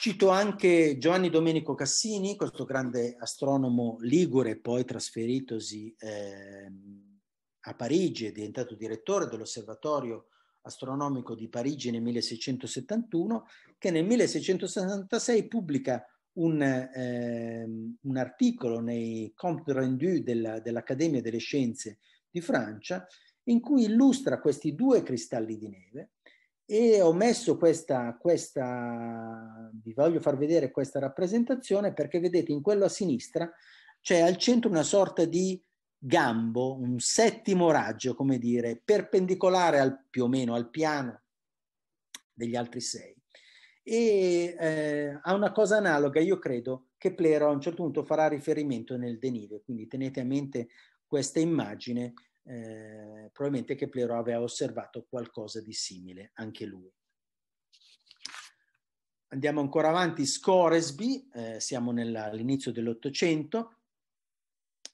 Cito anche Giovanni Domenico Cassini, questo grande astronomo ligure, poi trasferitosi eh, a Parigi e diventato direttore dell'osservatorio astronomico di Parigi nel 1671, che nel 1676 pubblica un, eh, un articolo nei Comptes Rendus della, dell'Accademia delle Scienze di Francia, in cui illustra questi due cristalli di neve, e ho messo questa, questa, vi voglio far vedere questa rappresentazione perché vedete in quello a sinistra c'è al centro una sorta di gambo, un settimo raggio, come dire, perpendicolare al, più o meno al piano degli altri sei. E eh, a una cosa analoga io credo che Plero a un certo punto farà riferimento nel denive, quindi tenete a mente questa immagine eh, probabilmente Keplero aveva osservato qualcosa di simile anche lui. Andiamo ancora avanti, Scoresby, eh, siamo all'inizio dell'Ottocento,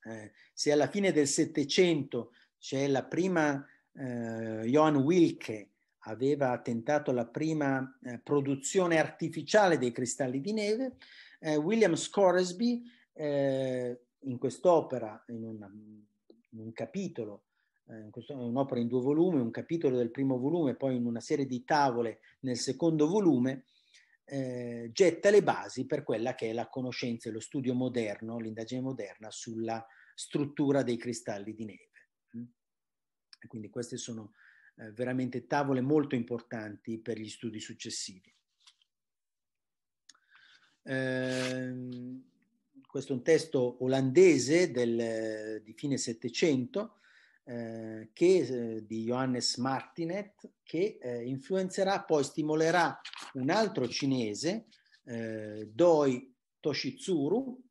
eh, se alla fine del Settecento c'è la prima, eh, Johann Wilke aveva tentato la prima eh, produzione artificiale dei cristalli di neve, eh, William Scoresby eh, in quest'opera, in una un capitolo, eh, un'opera in due volumi, un capitolo del primo volume, poi in una serie di tavole nel secondo volume, eh, getta le basi per quella che è la conoscenza e lo studio moderno, l'indagine moderna sulla struttura dei cristalli di neve. Mm? E Quindi queste sono eh, veramente tavole molto importanti per gli studi successivi. Ehm, questo è un testo olandese del, eh, di fine Settecento eh, eh, di Johannes Martinet che eh, influenzerà, poi stimolerà un altro cinese, eh, Doi Toshitsuru,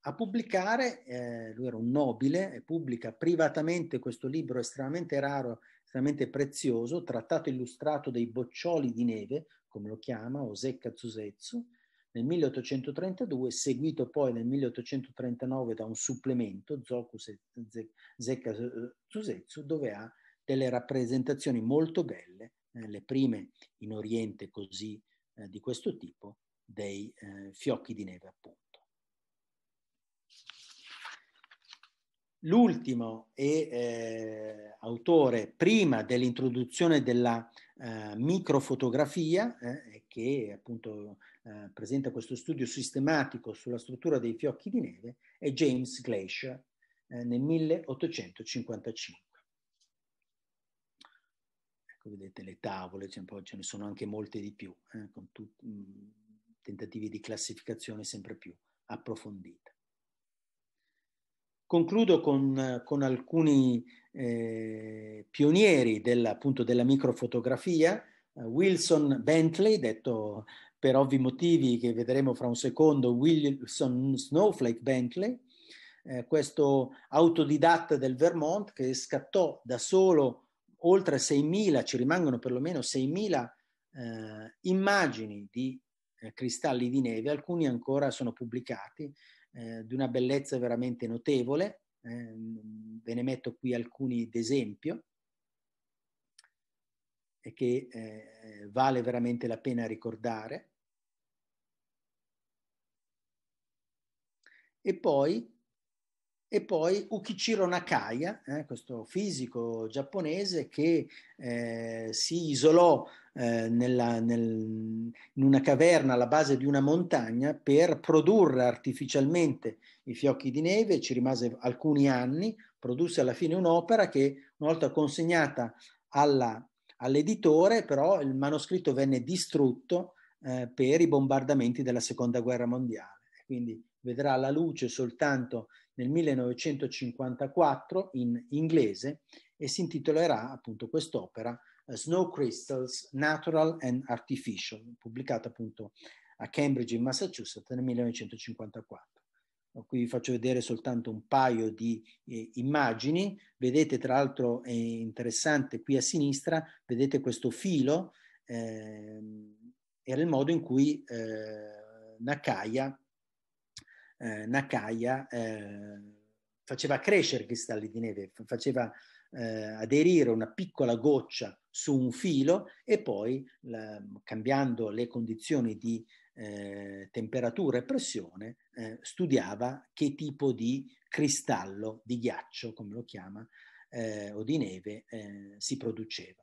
a pubblicare, eh, lui era un nobile e pubblica privatamente questo libro estremamente raro, estremamente prezioso, Trattato illustrato dei boccioli di neve, come lo chiama, Oseka Tsuzetsu, nel 1832, seguito poi nel 1839 da un supplemento, Zoku Zecca eh, Zuzetsu, dove ha delle rappresentazioni molto belle, eh, le prime in Oriente così eh, di questo tipo, dei eh, fiocchi di neve appunto. L'ultimo è, eh, autore prima dell'introduzione della eh, microfotografia eh, che appunto eh, presenta questo studio sistematico sulla struttura dei fiocchi di neve è James Glacier eh, nel 1855. Ecco, vedete le tavole, ce ne sono anche molte di più, eh, con tut- mm, tentativi di classificazione sempre più approfondita. Concludo con, con alcuni eh, pionieri della, appunto, della microfotografia, eh, Wilson Bentley, detto per ovvi motivi che vedremo fra un secondo, Wilson Snowflake Bentley, eh, questo autodidatta del Vermont che scattò da solo oltre 6.000, ci rimangono perlomeno 6.000 eh, immagini di eh, cristalli di neve, alcuni ancora sono pubblicati eh, di una bellezza veramente notevole. Eh, ve ne metto qui alcuni d'esempio e che eh, vale veramente la pena ricordare. E poi e poi Ukichiro Nakaya, eh, questo fisico giapponese che eh, si isolò eh, nella, nel, in una caverna alla base di una montagna per produrre artificialmente i fiocchi di neve, ci rimase alcuni anni, produsse alla fine un'opera che una volta consegnata alla, all'editore, però il manoscritto venne distrutto eh, per i bombardamenti della Seconda Guerra Mondiale. Quindi vedrà la luce soltanto nel 1954 in inglese e si intitolerà appunto quest'opera eh, Snow Crystals Natural and Artificial, pubblicata appunto a Cambridge in Massachusetts nel 1954. Ecco, qui vi faccio vedere soltanto un paio di eh, immagini, vedete tra l'altro è interessante qui a sinistra, vedete questo filo, eh, era il modo in cui eh, Nakaya eh, Nakaya eh, faceva crescere cristalli di neve, faceva eh, aderire una piccola goccia su un filo e poi la, cambiando le condizioni di eh, temperatura e pressione, eh, studiava che tipo di cristallo di ghiaccio, come lo chiama, eh, o di neve eh, si produceva.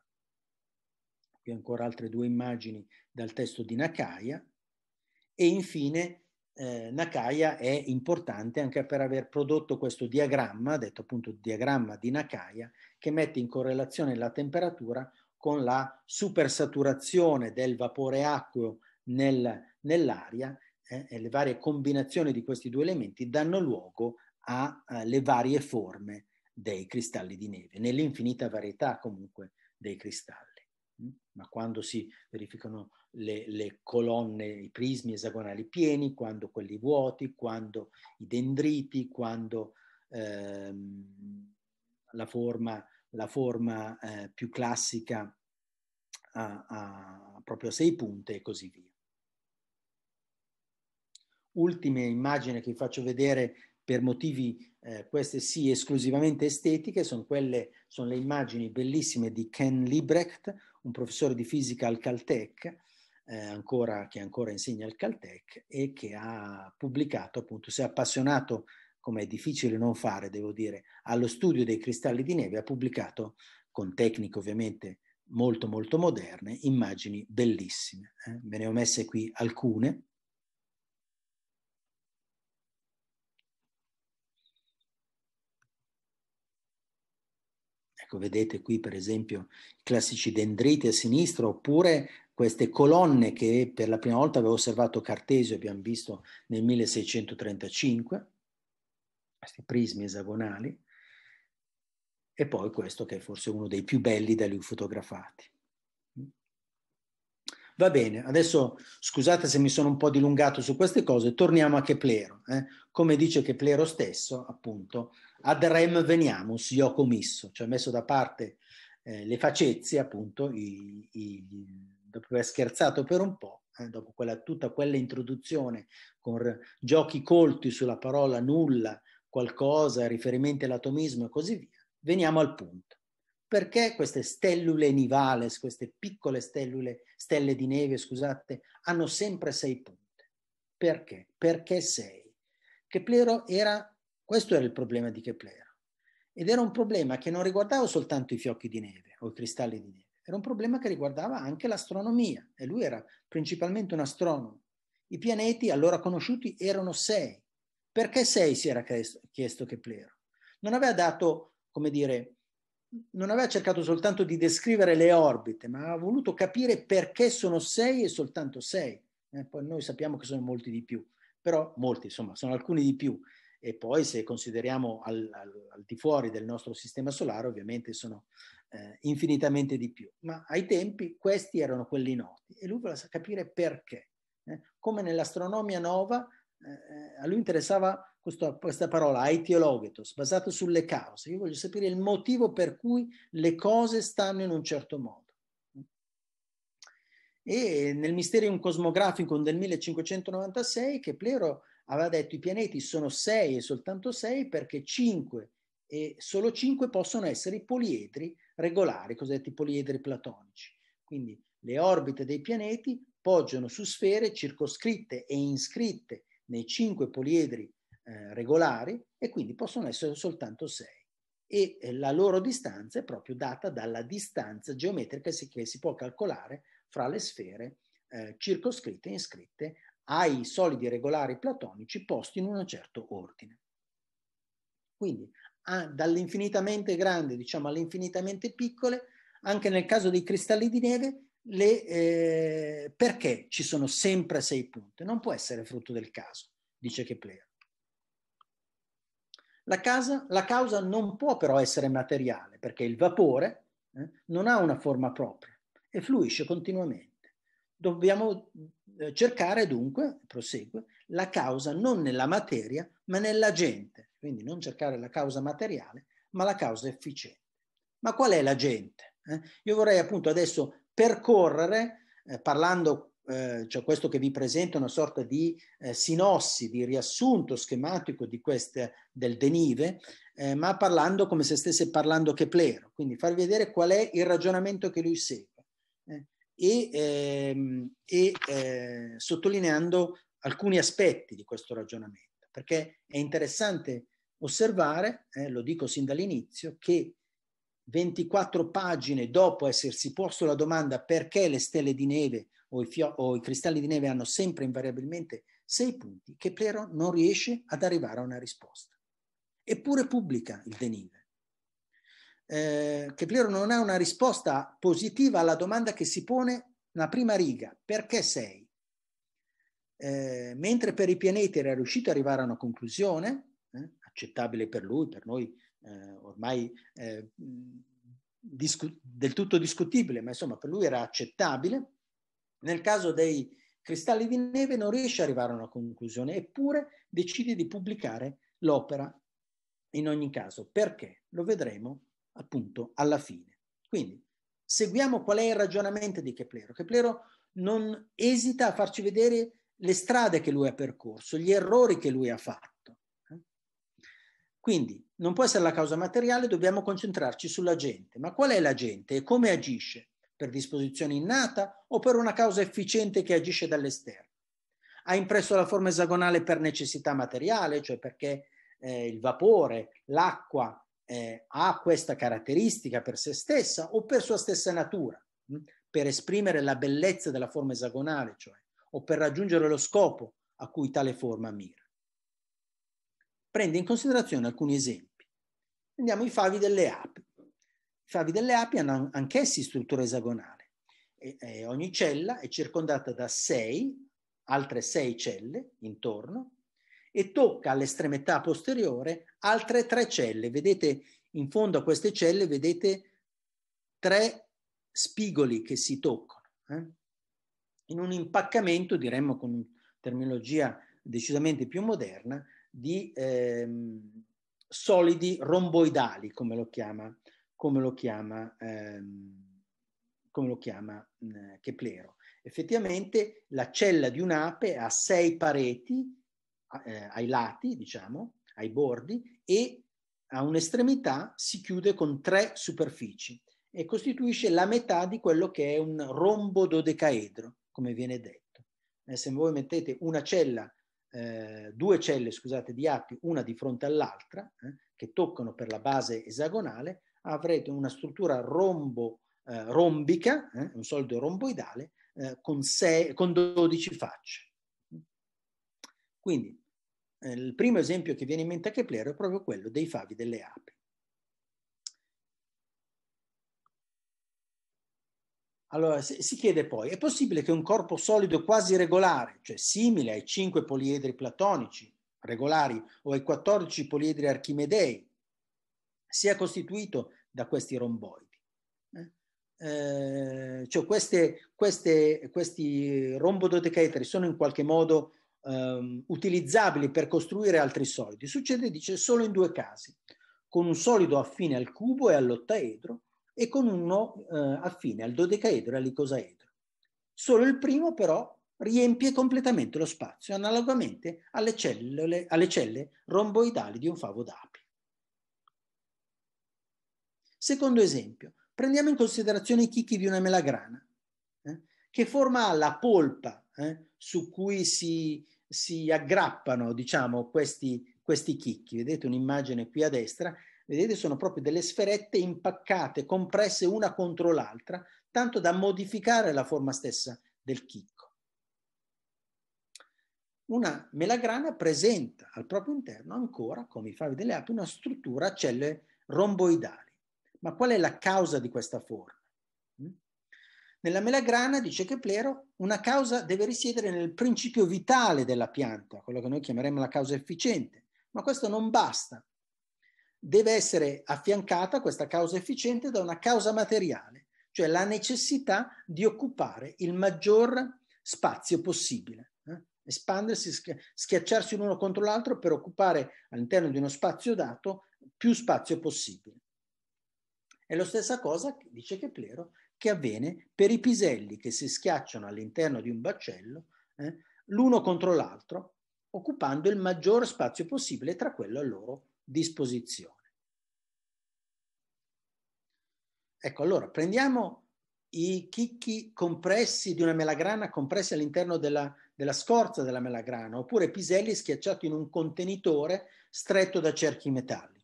Qui ancora altre due immagini dal testo di Nakaya e infine eh, Nakaya è importante anche per aver prodotto questo diagramma, detto appunto diagramma di Nakaya, che mette in correlazione la temperatura con la supersaturazione del vapore acqueo nel, nell'aria eh, e le varie combinazioni di questi due elementi danno luogo alle eh, varie forme dei cristalli di neve, nell'infinita varietà comunque dei cristalli ma quando si verificano le, le, colonne, i prismi esagonali pieni, quando quelli vuoti, quando i dendriti, quando ehm, la forma, la forma eh, più classica ha, ha proprio sei punte e così via. Ultima immagine che vi faccio vedere per motivi eh, queste sì esclusivamente estetiche, sono, quelle, sono le immagini bellissime di Ken Liebrecht, un professore di fisica al Caltech, eh, ancora, che ancora insegna al Caltech e che ha pubblicato, appunto, si è appassionato, come è difficile non fare, devo dire, allo studio dei cristalli di neve, ha pubblicato con tecniche ovviamente molto molto moderne, immagini bellissime. Eh? Ve ne ho messe qui alcune Ecco, vedete qui per esempio i classici dendriti a sinistra oppure queste colonne che per la prima volta aveva osservato Cartesio, abbiamo visto nel 1635, questi prismi esagonali, e poi questo che è forse uno dei più belli da lui fotografati. Va bene, adesso scusate se mi sono un po' dilungato su queste cose, torniamo a Keplero. Eh? Come dice Keplero stesso, appunto, ad rem veniamus, io ho commisso, cioè ho messo da parte eh, le facezie, appunto, i, i, dopo aver scherzato per un po', eh, dopo quella, tutta quell'introduzione con giochi colti sulla parola nulla, qualcosa, riferimenti all'atomismo e così via, veniamo al punto. Perché queste stellule nivales, queste piccole stellule, stelle di neve, scusate, hanno sempre sei punte? Perché? Perché sei? Keplero era, questo era il problema di Keplero. Ed era un problema che non riguardava soltanto i fiocchi di neve o i cristalli di neve, era un problema che riguardava anche l'astronomia e lui era principalmente un astronomo. I pianeti allora conosciuti erano sei. Perché sei si era chiesto Keplero? Non aveva dato, come dire, non aveva cercato soltanto di descrivere le orbite, ma ha voluto capire perché sono sei e soltanto sei. Eh, poi noi sappiamo che sono molti di più, però molti, insomma, sono alcuni di più. E poi se consideriamo al, al, al di fuori del nostro sistema solare, ovviamente sono eh, infinitamente di più. Ma ai tempi questi erano quelli noti e lui voleva capire perché. Eh, come nell'astronomia nova, eh, eh, a lui interessava questo, questa parola, aetiologetos, basato sulle cause. Io voglio sapere il motivo per cui le cose stanno in un certo modo. E nel Mysterium Cosmograficum del 1596 che Plero aveva detto i pianeti sono sei e soltanto sei perché cinque e solo cinque possono essere i poliedri regolari, cosiddetti poliedri platonici. Quindi le orbite dei pianeti poggiano su sfere circoscritte e iscritte nei cinque poliedri eh, regolari e quindi possono essere soltanto 6 e eh, la loro distanza è proprio data dalla distanza geometrica che si può calcolare fra le sfere eh, circoscritte e iscritte ai solidi regolari platonici posti in un certo ordine. Quindi a, dall'infinitamente grande diciamo all'infinitamente piccole, anche nel caso dei cristalli di neve, le, eh, perché ci sono sempre sei punte? Non può essere frutto del caso, dice Kepler. La, casa, la causa non può però essere materiale perché il vapore eh, non ha una forma propria e fluisce continuamente. Dobbiamo eh, cercare dunque, prosegue, la causa non nella materia ma nella gente, quindi non cercare la causa materiale ma la causa efficiente. Ma qual è la gente? Eh, io vorrei appunto adesso percorrere, eh, parlando eh, cioè questo che vi presento è una sorta di eh, sinossi, di riassunto schematico di queste, del denive, eh, ma parlando come se stesse parlando Keplero, quindi farvi vedere qual è il ragionamento che lui segue eh, e, ehm, e eh, sottolineando alcuni aspetti di questo ragionamento, perché è interessante osservare, lo dico sin dall'inizio, che 24 pagine dopo essersi posto la domanda perché le stelle di neve o i, o i cristalli di neve hanno sempre invariabilmente sei punti che Plero non riesce ad arrivare a una risposta. Eppure pubblica il denive. Eh, che Plero non ha una risposta positiva alla domanda che si pone nella prima riga, perché sei? Eh, mentre per i pianeti era riuscito ad arrivare a una conclusione, eh, accettabile per lui, per noi eh, ormai eh, del tutto discutibile, ma insomma per lui era accettabile, nel caso dei cristalli di neve non riesce ad arrivare a una conclusione, eppure decide di pubblicare l'opera in ogni caso. Perché? Lo vedremo appunto alla fine. Quindi seguiamo qual è il ragionamento di Keplero. Keplero non esita a farci vedere le strade che lui ha percorso, gli errori che lui ha fatto. Eh? Quindi non può essere la causa materiale, dobbiamo concentrarci sulla gente. Ma qual è la gente e come agisce? per disposizione innata o per una causa efficiente che agisce dall'esterno. Ha impresso la forma esagonale per necessità materiale, cioè perché eh, il vapore, l'acqua eh, ha questa caratteristica per se stessa o per sua stessa natura, mh? Hm? per esprimere la bellezza della forma esagonale, cioè, o per raggiungere lo scopo a cui tale forma mira. Prende in considerazione alcuni esempi. Prendiamo i favi delle api favi delle api hanno anch'essi struttura esagonale. E, e ogni cella è circondata da sei, altre sei celle intorno, e tocca all'estremità posteriore altre tre celle. Vedete in fondo a queste celle, vedete tre spigoli che si toccano. Eh? In un impaccamento, diremmo con terminologia decisamente più moderna, di ehm, solidi romboidali, come lo chiama come lo chiama, ehm, come lo chiama mh, Keplero. Effettivamente la cella di un'ape ha sei pareti eh, ai lati, diciamo, ai bordi, e a un'estremità si chiude con tre superfici e costituisce la metà di quello che è un rombo dodecaedro, come viene detto. Eh, se voi mettete una cella, eh, due celle, scusate, di api, una di fronte all'altra, eh, che toccano per la base esagonale, avrete una struttura rombo, eh, rombica, eh, un solido romboidale, eh, con, sei, con 12 facce. Quindi eh, il primo esempio che viene in mente a Keplero è proprio quello dei favi delle api. Allora, si chiede poi, è possibile che un corpo solido quasi regolare, cioè simile ai 5 poliedri platonici regolari o ai 14 poliedri archimedei, sia costituito da questi romboidi. Eh? Eh, cioè queste, queste, questi rombododecateri sono in qualche modo ehm, utilizzabili per costruire altri solidi. Succede, dice, solo in due casi, con un solido affine al cubo e all'ottaedro e con uno eh, affine al dodecaedro e all'icosaedro. Solo il primo però riempie completamente lo spazio, analogamente alle cellule, alle celle romboidali di un favo d'ape. Secondo esempio, prendiamo in considerazione i chicchi di una melagrana, eh, che forma ha la polpa eh, su cui si, si aggrappano diciamo, questi, questi chicchi. Vedete un'immagine qui a destra, vedete sono proprio delle sferette impaccate, compresse una contro l'altra, tanto da modificare la forma stessa del chicco. Una melagrana presenta al proprio interno ancora, come i favi delle api, una struttura a celle romboidali ma qual è la causa di questa forma? Mm? Nella melagrana, dice Keplero, una causa deve risiedere nel principio vitale della pianta, quello che noi chiameremmo la causa efficiente, ma questo non basta. Deve essere affiancata questa causa efficiente da una causa materiale, cioè la necessità di occupare il maggior spazio possibile, eh? espandersi, schiacciarsi l'uno contro l'altro per occupare all'interno di uno spazio dato più spazio possibile. È la stessa cosa, dice Keplero, che avviene per i piselli che si schiacciano all'interno di un baccello, eh, l'uno contro l'altro, occupando il maggior spazio possibile tra quello a loro disposizione. Ecco, allora prendiamo i chicchi compressi di una melagrana compressi all'interno della, della scorza della melagrana, oppure piselli schiacciati in un contenitore stretto da cerchi metallici.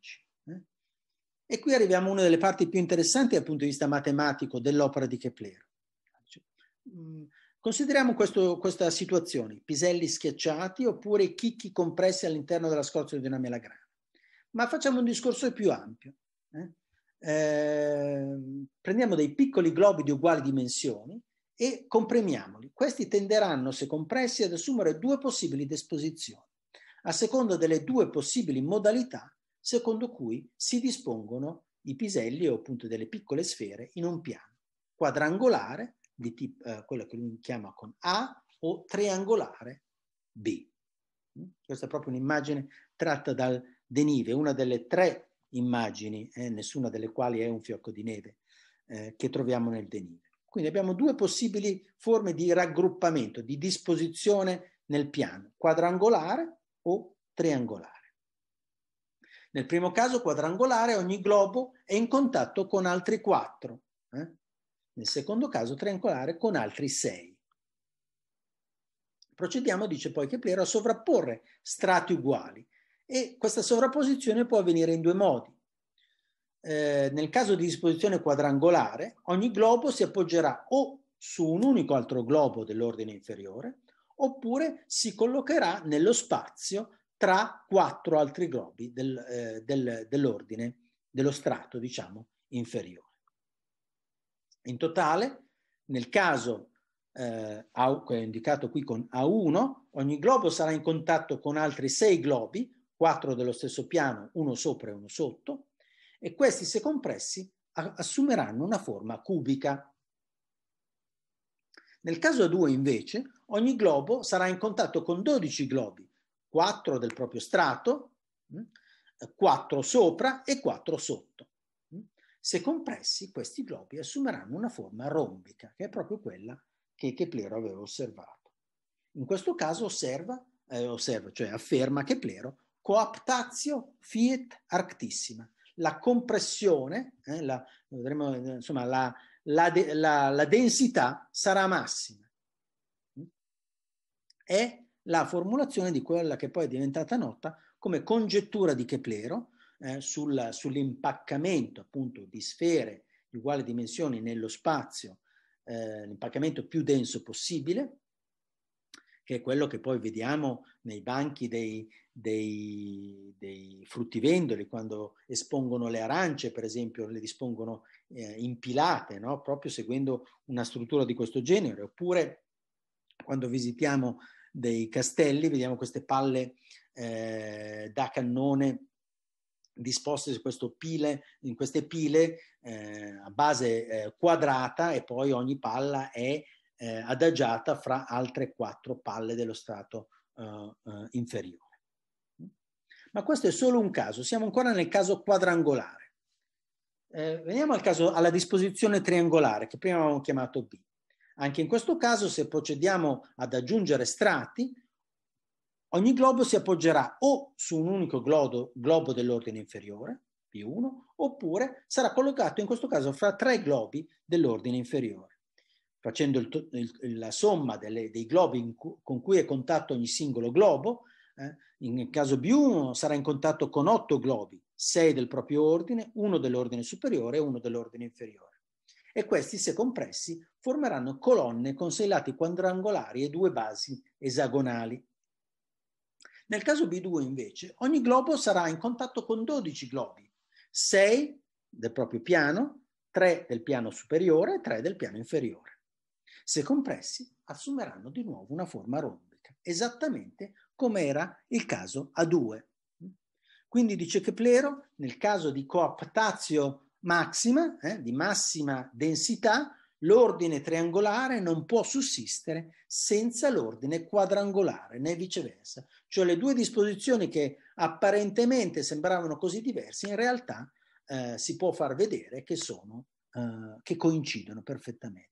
E qui arriviamo a una delle parti più interessanti dal punto di vista matematico dell'opera di Kepler. Mm, consideriamo questo, questa situazione, piselli schiacciati oppure chicchi compressi all'interno della scorza di una melagrana. Ma facciamo un discorso più ampio. Eh? Eh, prendiamo dei piccoli globi di uguali dimensioni e comprimiamoli. Questi tenderanno, se compressi, ad assumere due possibili disposizioni, a seconda delle due possibili modalità secondo cui si dispongono i piselli o appunto delle piccole sfere in un piano quadrangolare di tipo, eh, quello che lui chiama con A o triangolare B. Mm? Questa è proprio un'immagine tratta dal Denive, una delle tre immagini, eh, nessuna delle quali è un fiocco di neve, eh, che troviamo nel Denive. Quindi abbiamo due possibili forme di raggruppamento, di disposizione nel piano, quadrangolare o triangolare. Nel primo caso quadrangolare ogni globo è in contatto con altri quattro, eh? nel secondo caso triangolare con altri sei. Procediamo, dice poi Kepler, a sovrapporre strati uguali e questa sovrapposizione può avvenire in due modi. Eh, nel caso di disposizione quadrangolare, ogni globo si appoggerà o su un unico altro globo dell'ordine inferiore oppure si collocherà nello spazio tra quattro altri globi del, eh, del, dell'ordine, dello strato, diciamo, inferiore. In totale, nel caso eh, che è indicato qui con A1, ogni globo sarà in contatto con altri sei globi, quattro dello stesso piano, uno sopra e uno sotto, e questi, se compressi, assumeranno una forma cubica. Nel caso a 2, invece, ogni globo sarà in contatto con 12 globi, 4 del proprio strato, 4 mm, sopra e 4 sotto. Mm. Se compressi, questi globi assumeranno una forma rombica, che è proprio quella che Keplero aveva osservato. In questo caso osserva, eh, osserva cioè afferma Keplero, coaptatio fiat arctissima, la compressione, eh, la, vedremo, insomma, la, la, de, la, densità sarà massima. Mm. È la formulazione di quella che poi è diventata nota come congettura di Keplero eh, sul, sull'impaccamento appunto di sfere di uguali dimensioni nello spazio, eh, l'impaccamento più denso possibile, che è quello che poi vediamo nei banchi dei, dei, dei fruttivendoli quando espongono le arance, per esempio, le dispongono eh, impilate, no? proprio seguendo una struttura di questo genere, oppure quando visitiamo dei castelli, vediamo queste palle eh, da cannone disposte su pile, in queste pile eh, a base eh, quadrata e poi ogni palla è eh, adagiata fra altre quattro palle dello strato eh, eh, inferiore. Ma questo è solo un caso, siamo ancora nel caso quadrangolare. veniamo al caso, alla disposizione triangolare che prima avevamo chiamato B. Anche in questo caso, se procediamo ad aggiungere strati, ogni globo si appoggerà o su un unico globo, globo dell'ordine inferiore, P1, oppure sarà collocato in questo caso fra tre globi dell'ordine inferiore. Facendo il, il, la somma delle, dei globi cu con cui è contatto ogni singolo globo, eh, in caso B1 sarà in contatto con otto globi, sei del proprio ordine, uno dell'ordine superiore e uno dell'ordine inferiore e questi, se compressi, formeranno colonne con sei lati quadrangolari e due basi esagonali. Nel caso B2 invece, ogni globo sarà in contatto con 12 globi, 6 del proprio piano, 3 del piano superiore e 3 del piano inferiore. Se compressi, assumeranno di nuovo una forma rombica, esattamente come era il caso A2. Quindi dice Keplero, nel caso di coaptatio massima, eh, di massima densità, l'ordine triangolare non può sussistere senza l'ordine quadrangolare, né viceversa. Cioè le due disposizioni che apparentemente sembravano così diverse, in realtà eh, si può far vedere che, sono, eh, che coincidono perfettamente.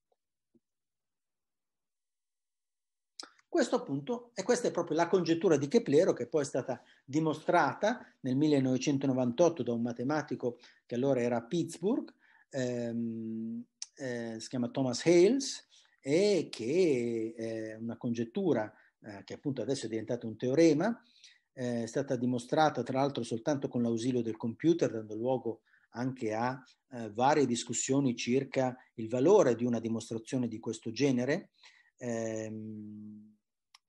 Questo appunto, e questa è proprio la congettura di Keplero che poi è stata dimostrata nel 1998 da un matematico che allora era a Pittsburgh, ehm, eh, si chiama Thomas Hales, e che è una congettura eh, che appunto adesso è diventata un teorema, eh, è stata dimostrata tra l'altro soltanto con l'ausilio del computer, dando luogo anche a eh, varie discussioni circa il valore di una dimostrazione di questo genere. Ehm,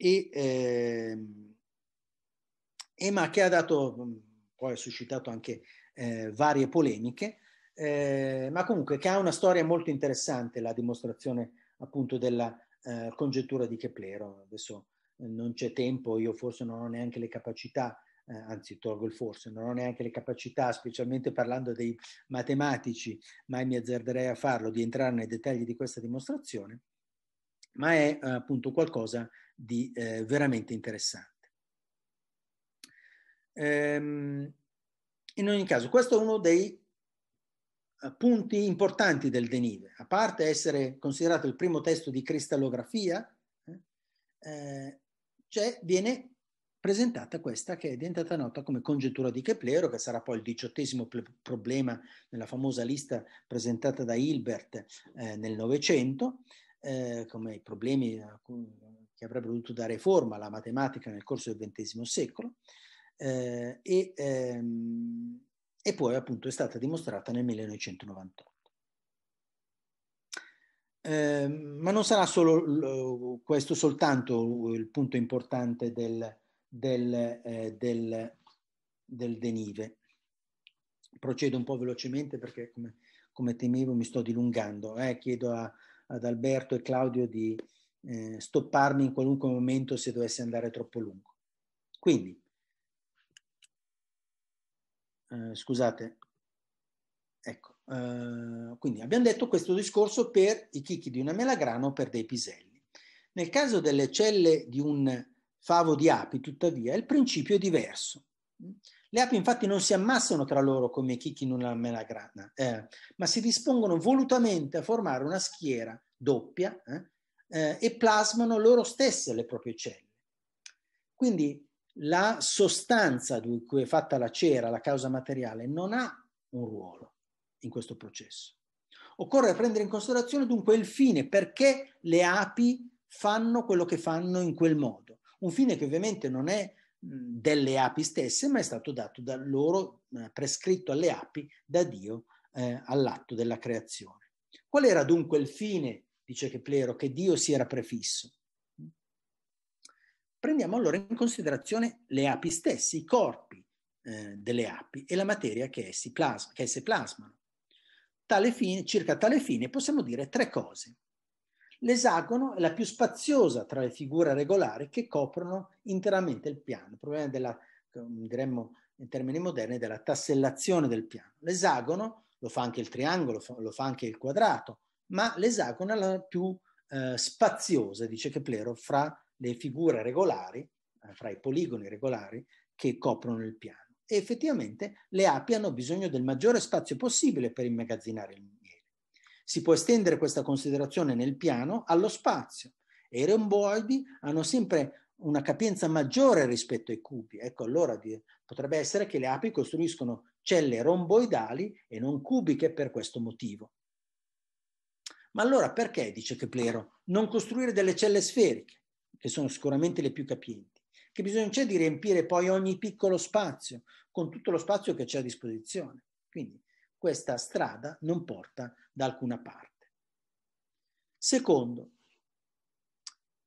e ehm, Ema che ha dato, poi ha suscitato anche eh, varie polemiche, eh, ma comunque che ha una storia molto interessante, la dimostrazione appunto della eh, congettura di Keplero. Adesso eh, non c'è tempo, io forse non ho neanche le capacità, eh, anzi tolgo il forse, non ho neanche le capacità, specialmente parlando dei matematici, mai mi azzarderei a farlo, di entrare nei dettagli di questa dimostrazione, ma è appunto qualcosa di eh, veramente interessante. Ehm, in ogni caso, questo è uno dei eh, punti importanti del Denive, a parte essere considerato il primo testo di cristallografia, eh, cioè viene presentata questa che è diventata nota come congettura di Keplero, che sarà poi il diciottesimo problema nella famosa lista presentata da Hilbert eh, nel Novecento, eh, come i problemi che avrebbero dovuto dare forma alla matematica nel corso del XX secolo, eh, e, ehm, e poi appunto è stata dimostrata nel 1998. Eh, ma non sarà solo questo soltanto il punto importante del, del, eh, del, del denive. Procedo un po' velocemente perché come, come temevo mi sto dilungando. Eh. Chiedo a, ad Alberto e Claudio di, eh, stopparmi in qualunque momento se dovesse andare troppo lungo. Quindi, eh, scusate, ecco, eh, quindi abbiamo detto questo discorso per i chicchi di una melagrana o per dei piselli. Nel caso delle celle di un favo di api, tuttavia, il principio è diverso. Le api infatti non si ammassano tra loro come i chicchi in una melagrana, eh, ma si dispongono volutamente a formare una schiera doppia eh, eh, e plasmano loro stesse le proprie cellule. Quindi la sostanza di cui è fatta la cera, la causa materiale, non ha un ruolo in questo processo. Occorre prendere in considerazione dunque il fine, perché le api fanno quello che fanno in quel modo. Un fine che ovviamente non è delle api stesse, ma è stato dato da loro, eh, prescritto alle api da Dio eh, all'atto della creazione. Qual era dunque il fine dice che Plero, che Dio si era prefisso. Prendiamo allora in considerazione le api stesse, i corpi eh, delle api e la materia che, essi plasma, che esse plasmano. Tale fine, circa tale fine possiamo dire tre cose. L'esagono è la più spaziosa tra le figure regolari che coprono interamente il piano, il problema della, mm, diremmo in termini moderni, della tassellazione del piano. L'esagono lo fa anche il triangolo, lo fa anche il quadrato, ma l'esagono è la più eh, spaziosa, dice Keplero, fra le figure regolari, eh, fra i poligoni regolari che coprono il piano. E effettivamente le api hanno bisogno del maggiore spazio possibile per immagazzinare il miele. Si può estendere questa considerazione nel piano allo spazio. E i romboidi hanno sempre una capienza maggiore rispetto ai cubi. Ecco, allora di, potrebbe essere che le api costruiscono celle romboidali e non cubiche per questo motivo. Ma allora perché, dice Keplero, non costruire delle celle sferiche, che sono sicuramente le più capienti, che bisogna cioè di riempire poi ogni piccolo spazio, con tutto lo spazio che c'è a disposizione. Quindi questa strada non porta da alcuna parte. Secondo,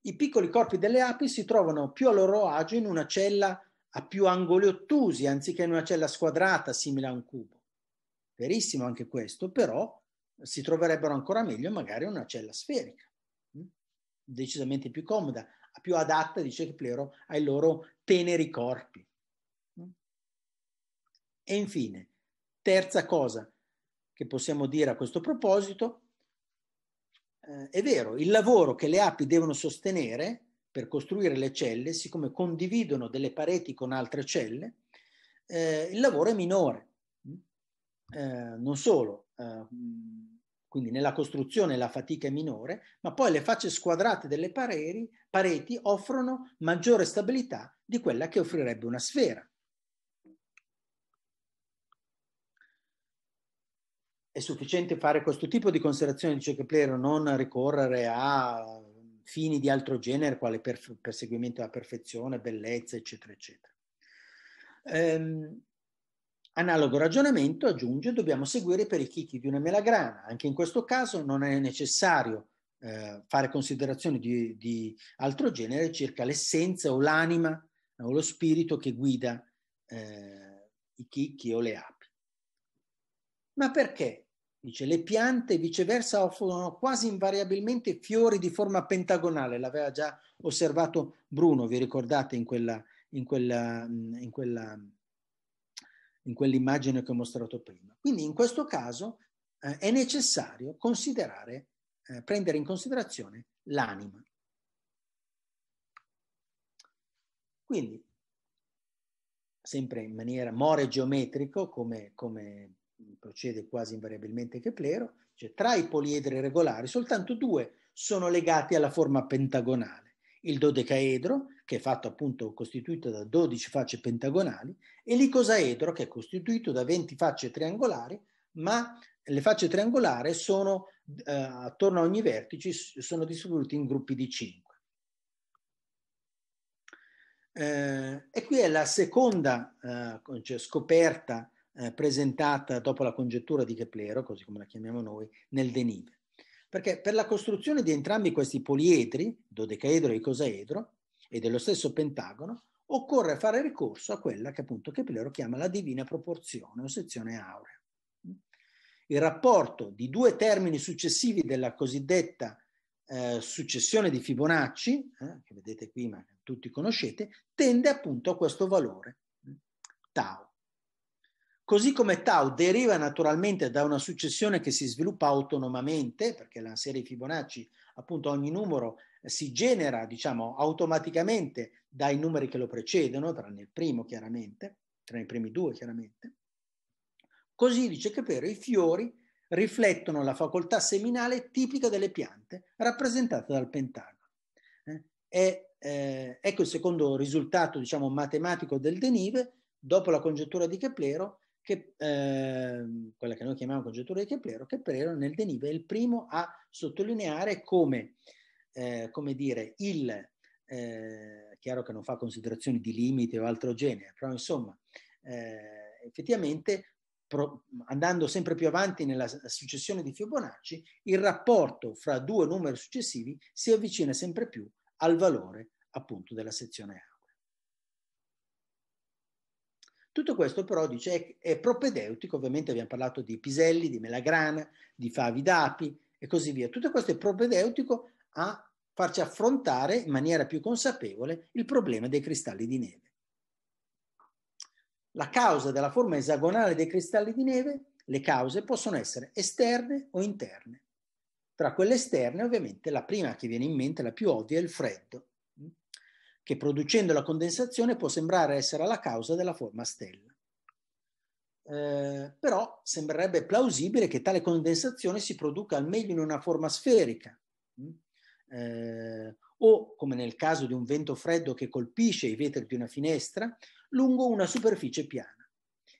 i piccoli corpi delle api si trovano più a loro agio in una cella a più angoli ottusi, anziché in una cella squadrata simile a un cubo. Verissimo anche questo, però si troverebbero ancora meglio magari una cella sferica, mm, decisamente più comoda, più adatta, dice Keplero, ai loro teneri corpi. Mm. E infine, terza cosa che possiamo dire a questo proposito, eh, è vero, il lavoro che le api devono sostenere per costruire le celle, siccome condividono delle pareti con altre celle, eh, il lavoro è minore. Mm. Eh, non solo, Ehm, quindi nella costruzione la fatica è minore, ma poi le facce squadrate delle pareri, pareti offrono maggiore stabilità di quella che offrirebbe una sfera. È sufficiente fare questo tipo di considerazione, dice Kepler, non ricorrere a fini di altro genere, quale perseguimento della perfezione, bellezza, eccetera, eccetera. Ehm, Analogo ragionamento, aggiunge, dobbiamo seguire per i chicchi di una melagrana. Anche in questo caso non è necessario eh, fare considerazioni di, di, altro genere circa l'essenza o l'anima eh, o lo spirito che guida eh, i chicchi o le api. Ma perché? Dice, le piante viceversa offrono quasi invariabilmente fiori di forma pentagonale, l'aveva già osservato Bruno, vi ricordate in quella, in quella, in quella in quell'immagine che ho mostrato prima. Quindi in questo caso eh, è necessario considerare, eh, prendere in considerazione l'anima. Quindi, sempre in maniera more geometrico, come, come procede quasi invariabilmente Keplero, cioè tra i poliedri regolari soltanto due sono legati alla forma pentagonale il dodecaedro, che è fatto appunto costituito da 12 facce pentagonali, e l'icosaedro, che è costituito da 20 facce triangolari, ma le facce triangolari sono eh, attorno a ogni vertice, sono distribuite in gruppi di 5. Eh, e qui è la seconda eh, cioè scoperta eh, presentata dopo la congettura di Keplero, così come la chiamiamo noi, nel denive. Perché per la costruzione di entrambi questi poliedri, dodecaedro e icosaedro, e dello stesso pentagono, occorre fare ricorso a quella che appunto Keplero chiama la divina proporzione o sezione aurea. Il rapporto di due termini successivi della cosiddetta eh, successione di Fibonacci, eh, che vedete qui ma tutti conoscete, tende appunto a questo valore, tau. Così come tau deriva naturalmente da una successione che si sviluppa autonomamente, perché la serie Fibonacci, appunto ogni numero eh, si genera, diciamo, automaticamente dai numeri che lo precedono, tranne il primo chiaramente, tranne i primi due chiaramente. Così dice Capero, i fiori riflettono la facoltà seminale tipica delle piante, rappresentata dal pentagono. Eh? E, eh, ecco il secondo risultato, diciamo, matematico del denive, dopo la congettura di Keplero, che, eh, quella che noi chiamiamo congettura di Keplero, Keplero nel Denive è il primo a sottolineare come, eh, come dire, il, eh, chiaro che non fa considerazioni di limite o altro genere, però insomma, eh, effettivamente pro, andando sempre più avanti nella successione di Fibonacci, il rapporto fra due numeri successivi si avvicina sempre più al valore appunto della sezione A. Tutto questo però dice, è, è propedeutico, ovviamente abbiamo parlato di piselli, di melagrana, di favi d'api e così via. Tutto questo è propedeutico a farci affrontare in maniera più consapevole il problema dei cristalli di neve. La causa della forma esagonale dei cristalli di neve, le cause possono essere esterne o interne. Tra quelle esterne, ovviamente, la prima che viene in mente, la più ovvia, è il freddo che producendo la condensazione può sembrare essere alla causa della forma stella. Eh, però sembrerebbe plausibile che tale condensazione si produca al meglio in una forma sferica mm? eh, o, come nel caso di un vento freddo che colpisce i vetri di una finestra, lungo una superficie piana.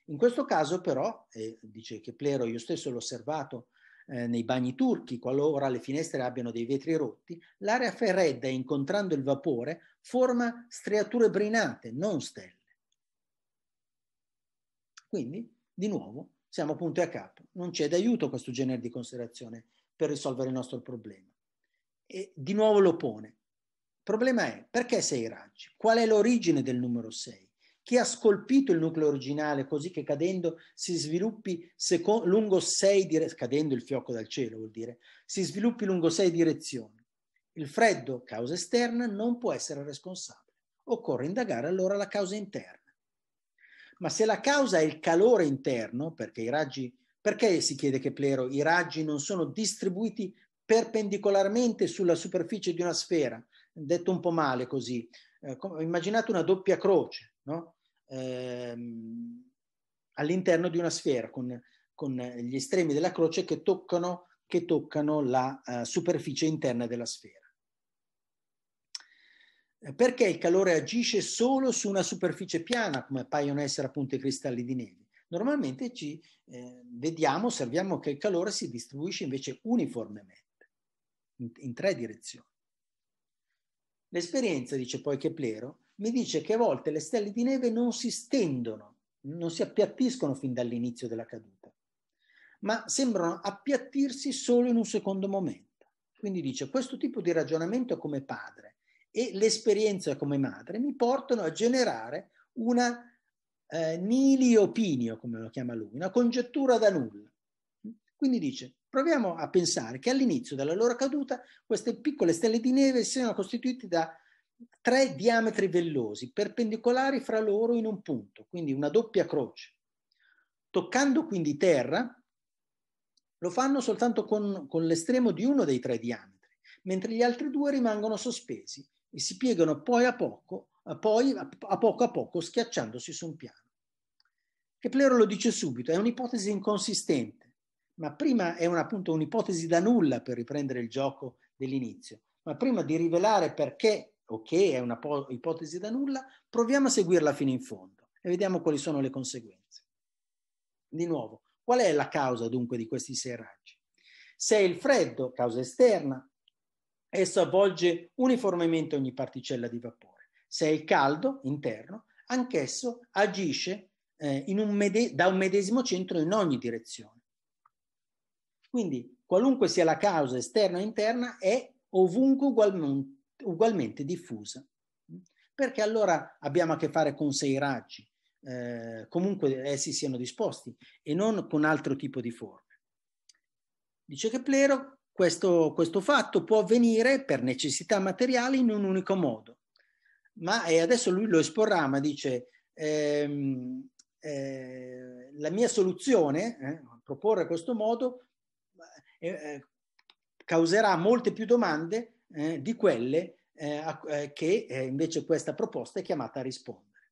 In questo caso però, eh, dice che Plero, io stesso l'ho osservato eh, nei bagni turchi, qualora le finestre abbiano dei vetri rotti, l'aria fredda incontrando il vapore forma striature brinate, non stelle. Quindi, di nuovo, siamo punti a capo. Non c'è d'aiuto questo genere di considerazione per risolvere il nostro problema. E di nuovo lo pone. Il problema è perché sei raggi? Qual è l'origine del numero 6? che ha scolpito il nucleo originale così che cadendo si sviluppi seco- lungo sei direzioni, cadendo il fiocco dal cielo vuol dire, si sviluppi lungo sei direzioni. Il freddo, causa esterna, non può essere responsabile. Occorre indagare allora la causa interna. Ma se la causa è il calore interno, perché i raggi, perché si chiede che Plero i raggi non sono distribuiti perpendicolarmente sulla superficie di una sfera, detto un po' male così, eh, immaginate una doppia croce, no? ehm, all'interno di una sfera con, con, gli estremi della croce che toccano, che toccano la eh, superficie interna della sfera. Eh, perché il calore agisce solo su una superficie piana, come paiono essere appunto i cristalli di neve? Normalmente ci eh, vediamo, osserviamo che il calore si distribuisce invece uniformemente, in, in tre direzioni. L'esperienza, dice poi Keplero, mi dice che a volte le stelle di neve non si stendono, non si appiattiscono fin dall'inizio della caduta, ma sembrano appiattirsi solo in un secondo momento. Quindi dice, questo tipo di ragionamento come padre e l'esperienza come madre mi portano a generare una eh, opinio, come lo chiama lui, una congettura da nulla. Quindi dice, proviamo a pensare che all'inizio della loro caduta queste piccole stelle di neve siano costituite da tre diametri vellosi perpendicolari fra loro in un punto, quindi una doppia croce. Toccando quindi terra, lo fanno soltanto con, con l'estremo di uno dei tre diametri, mentre gli altri due rimangono sospesi e si piegano poi a poco a, poi, a poco a poco schiacciandosi su un piano. Keplero lo dice subito, è un'ipotesi inconsistente, ma prima è un, appunto un'ipotesi da nulla per riprendere il gioco dell'inizio, ma prima di rivelare perché ok, è una po- ipotesi da nulla, proviamo a seguirla fino in fondo e vediamo quali sono le conseguenze. Di nuovo, qual è la causa dunque di questi sei raggi? Se è il freddo, causa esterna, esso avvolge uniformemente ogni particella di vapore. Se è il caldo, interno, anch'esso agisce eh, un mede- da un medesimo centro in ogni direzione. Quindi, qualunque sia la causa esterna o interna, è ovunque ugualmente ugualmente diffusa, perché allora abbiamo a che fare con sei raggi, eh, comunque essi siano disposti e non con altro tipo di forme. Dice che Plero questo, questo fatto può avvenire per necessità materiale in un unico modo, ma e adesso lui lo esporrà, ma dice ehm, eh, la mia soluzione, eh, proporre questo modo, eh, eh, causerà molte più domande eh, di quelle eh, eh, che eh, invece questa proposta è chiamata a rispondere.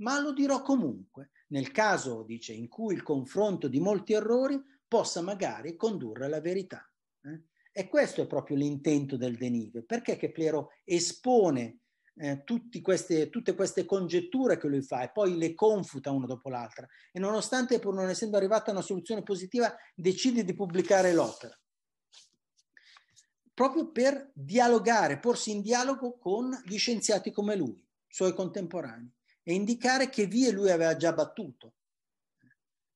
Ma lo dirò comunque, nel caso, dice, in cui il confronto di molti errori possa magari condurre alla verità. Eh. E questo è proprio l'intento del Denive, perché che Plero espone eh, queste, tutte queste congetture che lui fa e poi le confuta una dopo l'altra e nonostante pur non essendo arrivata a una soluzione positiva decide di pubblicare l'opera proprio per dialogare, porsi in dialogo con gli scienziati come lui, suoi contemporanei, e indicare che vie lui aveva già battuto.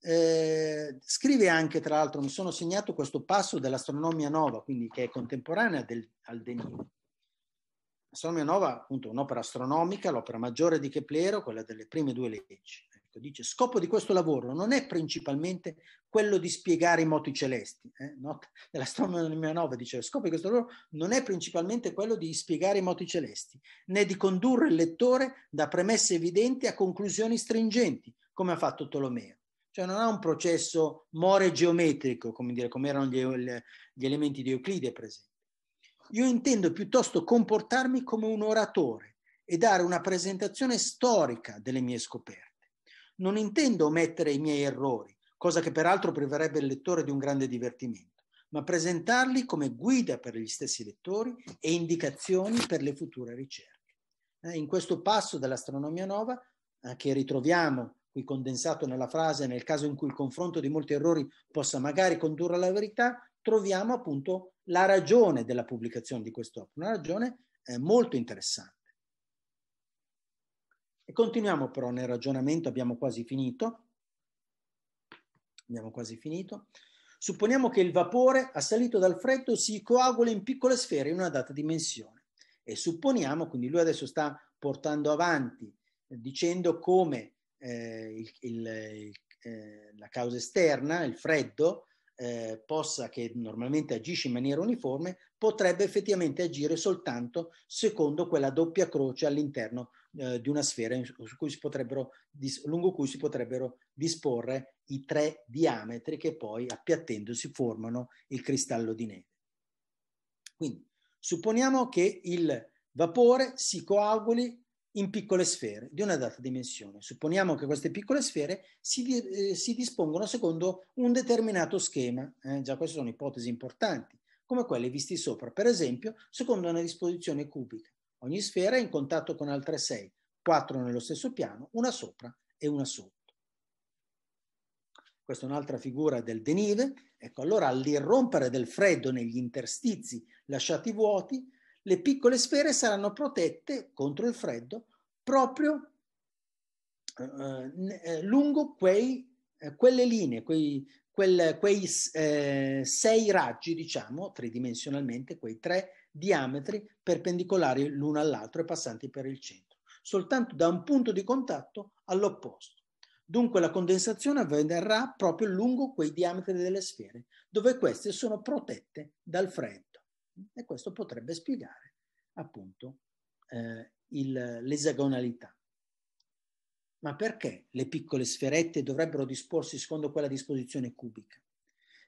Eh, scrive anche, tra l'altro, mi sono segnato questo passo dell'astronomia nova, quindi che è contemporanea del, al Denis. L'astronomia nova, appunto, un'opera astronomica, l'opera maggiore di Keplero, quella delle prime due leggi detto, dice scopo di questo lavoro non è principalmente quello di spiegare i moti celesti, eh? no? nell'astronomia 9 dice scopo di questo lavoro non è principalmente quello di spiegare i moti celesti, né di condurre il lettore da premesse evidenti a conclusioni stringenti, come ha fatto Tolomeo. Cioè non ha un processo more geometrico, come, dire, come erano gli, gli elementi di Euclide, per esempio. Io intendo piuttosto comportarmi come un oratore e dare una presentazione storica delle mie scoperte non intendo omettere i miei errori, cosa che peraltro priverebbe il lettore di un grande divertimento, ma presentarli come guida per gli stessi lettori e indicazioni per le future ricerche. Eh, in questo passo dell'astronomia nova, eh, che ritroviamo qui condensato nella frase nel caso in cui il confronto di molti errori possa magari condurre alla verità, troviamo appunto la ragione della pubblicazione di quest'opera, una ragione eh, molto interessante. E continuiamo però nel ragionamento, abbiamo quasi finito. Abbiamo quasi finito. Supponiamo che il vapore assalito dal freddo si coagula in piccole sfere in una data dimensione. E supponiamo, quindi lui adesso sta portando avanti dicendo come eh, il, il, eh, la causa esterna, il freddo, eh, possa, che normalmente agisce in maniera uniforme, potrebbe effettivamente agire soltanto secondo quella doppia croce all'interno eh, di una sfera cui dis- lungo cui si potrebbero disporre i tre diametri che poi appiattendosi formano il cristallo di neve. Quindi supponiamo che il vapore si coaguli in piccole sfere di una data dimensione. Supponiamo che queste piccole sfere si, eh, si dispongono secondo un determinato schema, eh, già queste sono ipotesi importanti, come quelle viste sopra, per esempio secondo una disposizione cubica. Ogni sfera è in contatto con altre sei, quattro nello stesso piano, una sopra e una sotto. Questa è un'altra figura del denive. Ecco, allora all'irrompere del freddo negli interstizi lasciati vuoti, le piccole sfere saranno protette contro il freddo proprio eh, eh lungo quei, eh, quelle linee, quei, quel, quei eh, sei raggi, diciamo, tridimensionalmente, quei tre raggi diametri perpendicolari l'uno all'altro e passanti per il centro, soltanto da un punto di contatto all'opposto. Dunque la condensazione avverrà proprio lungo quei diametri delle sfere, dove queste sono protette dal freddo. E questo potrebbe spiegare appunto eh, il, l'esagonalità. Ma perché le piccole sferette dovrebbero disporsi secondo quella disposizione cubica?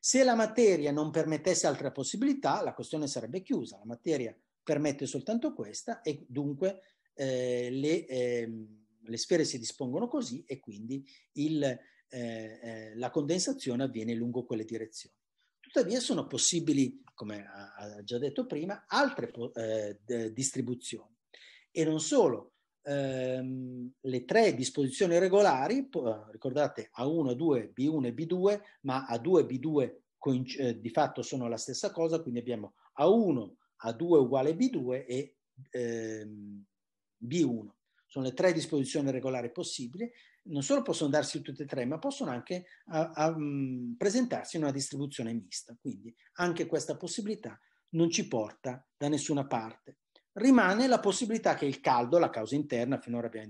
Se la materia non permettesse altre possibilità, la questione sarebbe chiusa. La materia permette soltanto questa e dunque eh, le, eh, le, sfere si dispongono così e quindi il, eh, eh, la condensazione avviene lungo quelle direzioni. Tuttavia sono possibili, come ha già detto prima, altre eh, distribuzioni. E non solo, ehm, le tre disposizioni regolari, ricordate A1, a 2, B1 e B2, ma A2 e B2 eh, di fatto sono la stessa cosa, quindi abbiamo A1, A2 uguale B2 e ehm, B1. Sono le tre disposizioni regolari possibili, non solo possono darsi tutte e tre, ma possono anche a, a, presentarsi in una distribuzione mista. Quindi anche questa possibilità non ci porta da nessuna parte rimane la possibilità che il caldo, la causa interna, finora abbiamo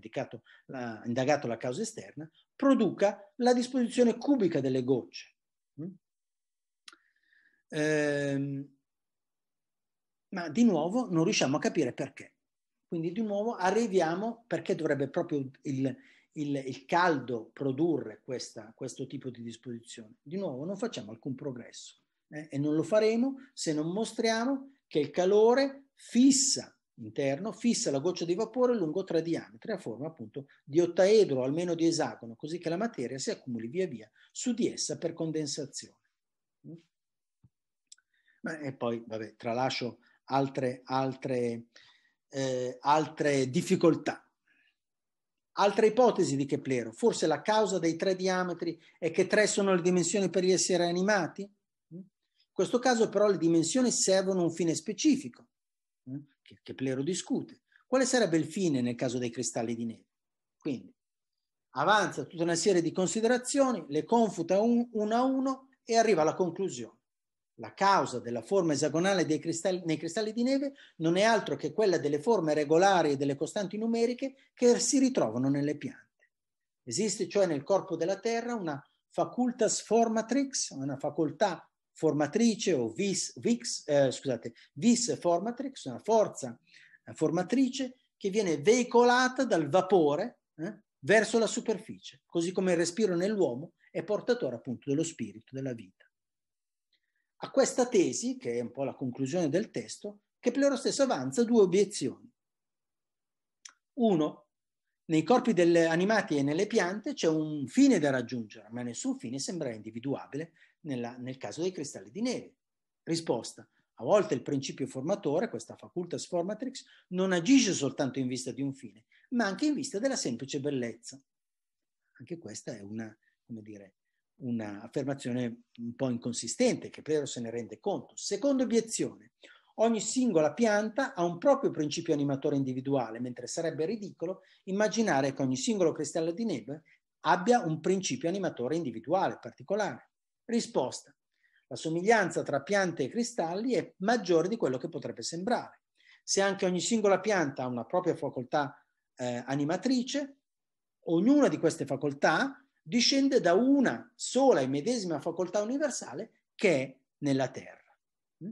la, indagato la causa esterna, produca la disposizione cubica delle gocce. Mm? Ehm, ma di nuovo non riusciamo a capire perché. Quindi di nuovo arriviamo perché dovrebbe proprio il, il, il caldo produrre questa, questo tipo di disposizione. Di nuovo non facciamo alcun progresso eh? e non lo faremo se non mostriamo che il calore fissa interno, fissa la goccia di vapore lungo tre diametri a forma appunto di ottaedro o almeno di esagono, così che la materia si accumuli via via su di essa per condensazione. Mm? E poi, vabbè, tralascio altre, altre, eh, altre difficoltà. Altra ipotesi di Keplero, forse la causa dei tre diametri è che tre sono le dimensioni per gli esseri animati? Mm? In questo caso però le dimensioni servono un fine specifico, eh, che, che Plero discute. Quale sarebbe il fine nel caso dei cristalli di neve? Quindi avanza tutta una serie di considerazioni, le confuta un, una a uno e arriva alla conclusione. La causa della forma esagonale cristalli, nei cristalli di neve non è altro che quella delle forme regolari e delle costanti numeriche che si ritrovano nelle piante. Esiste cioè nel corpo della Terra una facultas formatrix, una facoltà formatrice o vis, VIX, eh, scusate, vis formatrix, una forza eh, formatrice che viene veicolata dal vapore eh, verso la superficie, così come il respiro nell'uomo è portatore appunto dello spirito, della vita. A questa tesi, che è un po' la conclusione del testo, Keplero stesso avanza due obiezioni. Uno, nei corpi degli animati e nelle piante c'è un fine da raggiungere, ma nessun fine sembra individuabile nella, nel caso dei cristalli di neve. Risposta. A volte il principio formatore, questa facultas formatrix, non agisce soltanto in vista di un fine, ma anche in vista della semplice bellezza. Anche questa è una, come dire, un'affermazione un po' inconsistente, che Piero se ne rende conto. Seconda obiezione. Ogni singola pianta ha un proprio principio animatore individuale, mentre sarebbe ridicolo immaginare che ogni singolo cristallo di neve abbia un principio animatore individuale particolare. Risposta. La somiglianza tra piante e cristalli è maggiore di quello che potrebbe sembrare. Se anche ogni singola pianta ha una propria facoltà eh, animatrice, ognuna di queste facoltà discende da una sola e medesima facoltà universale che è nella terra. Mm?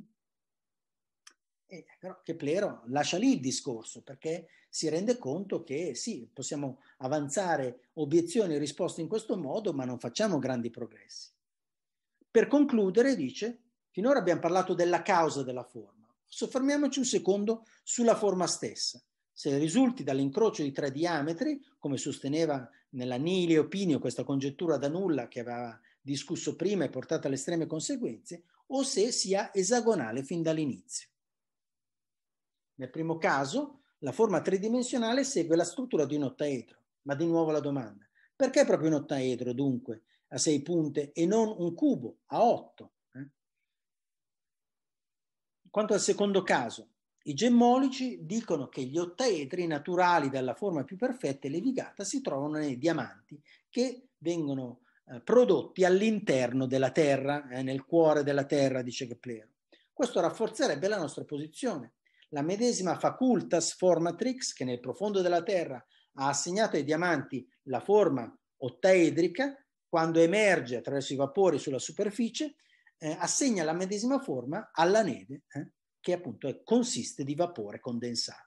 E però Keplero lascia lì il discorso perché si rende conto che sì, possiamo avanzare obiezioni e risposte in questo modo, ma non facciamo grandi progressi per concludere dice, finora abbiamo parlato della causa della forma, soffermiamoci un secondo sulla forma stessa. Se risulti dall'incrocio di tre diametri, come sosteneva nella Nile Opinio questa congettura da nulla che aveva discusso prima e portato alle estreme conseguenze, o se sia esagonale fin dall'inizio. Nel primo caso, la forma tridimensionale segue la struttura di un ottaedro, ma di nuovo la domanda, perché proprio un ottaedro dunque, a sei punte e non un cubo a otto. Eh. Quanto al secondo caso, i gemmolici dicono che gli ottaedri naturali dalla forma più perfetta e levigata si trovano nei diamanti che vengono eh, prodotti all'interno della Terra, eh, nel cuore della Terra, dice Keplero. Questo rafforzerebbe la nostra posizione. La medesima facultas formatrix che nel profondo della Terra ha assegnato ai diamanti la forma ottaedrica quando emerge attraverso i vapori sulla superficie, eh, assegna la medesima forma alla neve, eh, che appunto è, consiste di vapore condensato.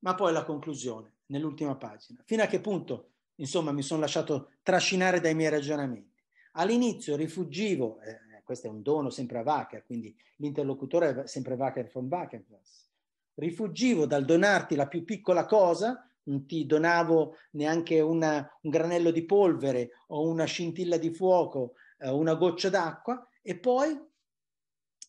Ma poi la conclusione, nell'ultima pagina. Fino a che punto, insomma, mi sono lasciato trascinare dai miei ragionamenti. All'inizio rifuggivo, eh, questo è un dono sempre a Wacker, quindi l'interlocutore è sempre Wacker von Wackenfels, rifugivo dal donarti la più piccola cosa non ti donavo neanche una, un granello di polvere o una scintilla di fuoco, eh, una goccia d'acqua e poi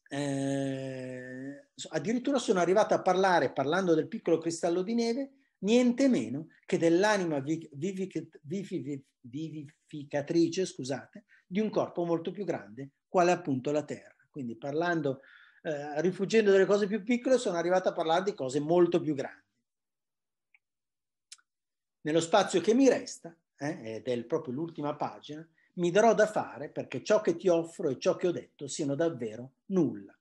eh, addirittura sono arrivato a parlare, parlando del piccolo cristallo di neve, niente meno che dell'anima vivific, vivific, vivificatrice, scusate, di un corpo molto più grande, quale appunto la Terra. Quindi parlando, eh, rifugendo delle cose più piccole, sono arrivato a parlare di cose molto più grandi. Nello spazio che mi resta, eh, ed è proprio l'ultima pagina, mi darò da fare perché ciò che ti offro e ciò che ho detto siano davvero nulla.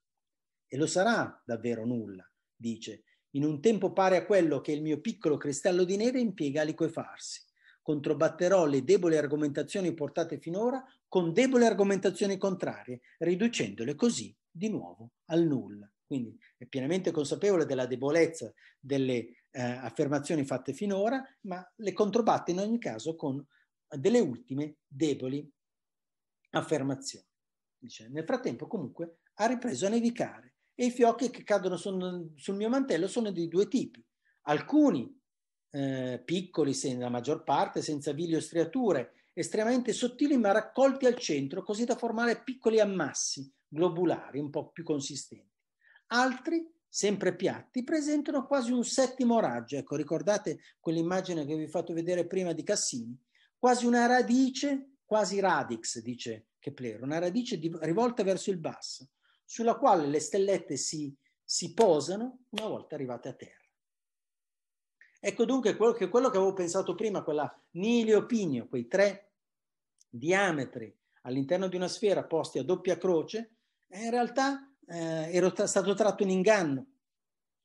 E lo sarà davvero nulla, dice, in un tempo pari a quello che il mio piccolo cristallo di neve impiega a liquefarsi. Controbatterò le deboli argomentazioni portate finora con deboli argomentazioni contrarie, riducendole così di nuovo al nulla. Quindi è pienamente consapevole della debolezza delle eh, affermazioni fatte finora, ma le controbatte in ogni caso con delle ultime deboli affermazioni. Dice, nel frattempo comunque ha ripreso a nevicare e i fiocchi che cadono sul, sul mio mantello sono di due tipi. Alcuni eh, piccoli, se, la maggior parte, senza vili o striature, estremamente sottili ma raccolti al centro, così da formare piccoli ammassi globulari, un po' più consistenti. Altri sempre piatti, presentano quasi un settimo raggio. Ecco, ricordate quell'immagine che vi ho fatto vedere prima di Cassini? Quasi una radice, quasi radix, dice Kepler, una radice di, rivolta verso il basso, sulla quale le stellette si, si posano una volta arrivate a terra. Ecco dunque quello che, quello che avevo pensato prima, quella niliopinio, quei tre diametri all'interno di una sfera posti a doppia croce, è eh, in realtà eh, ero t- stato tratto in inganno,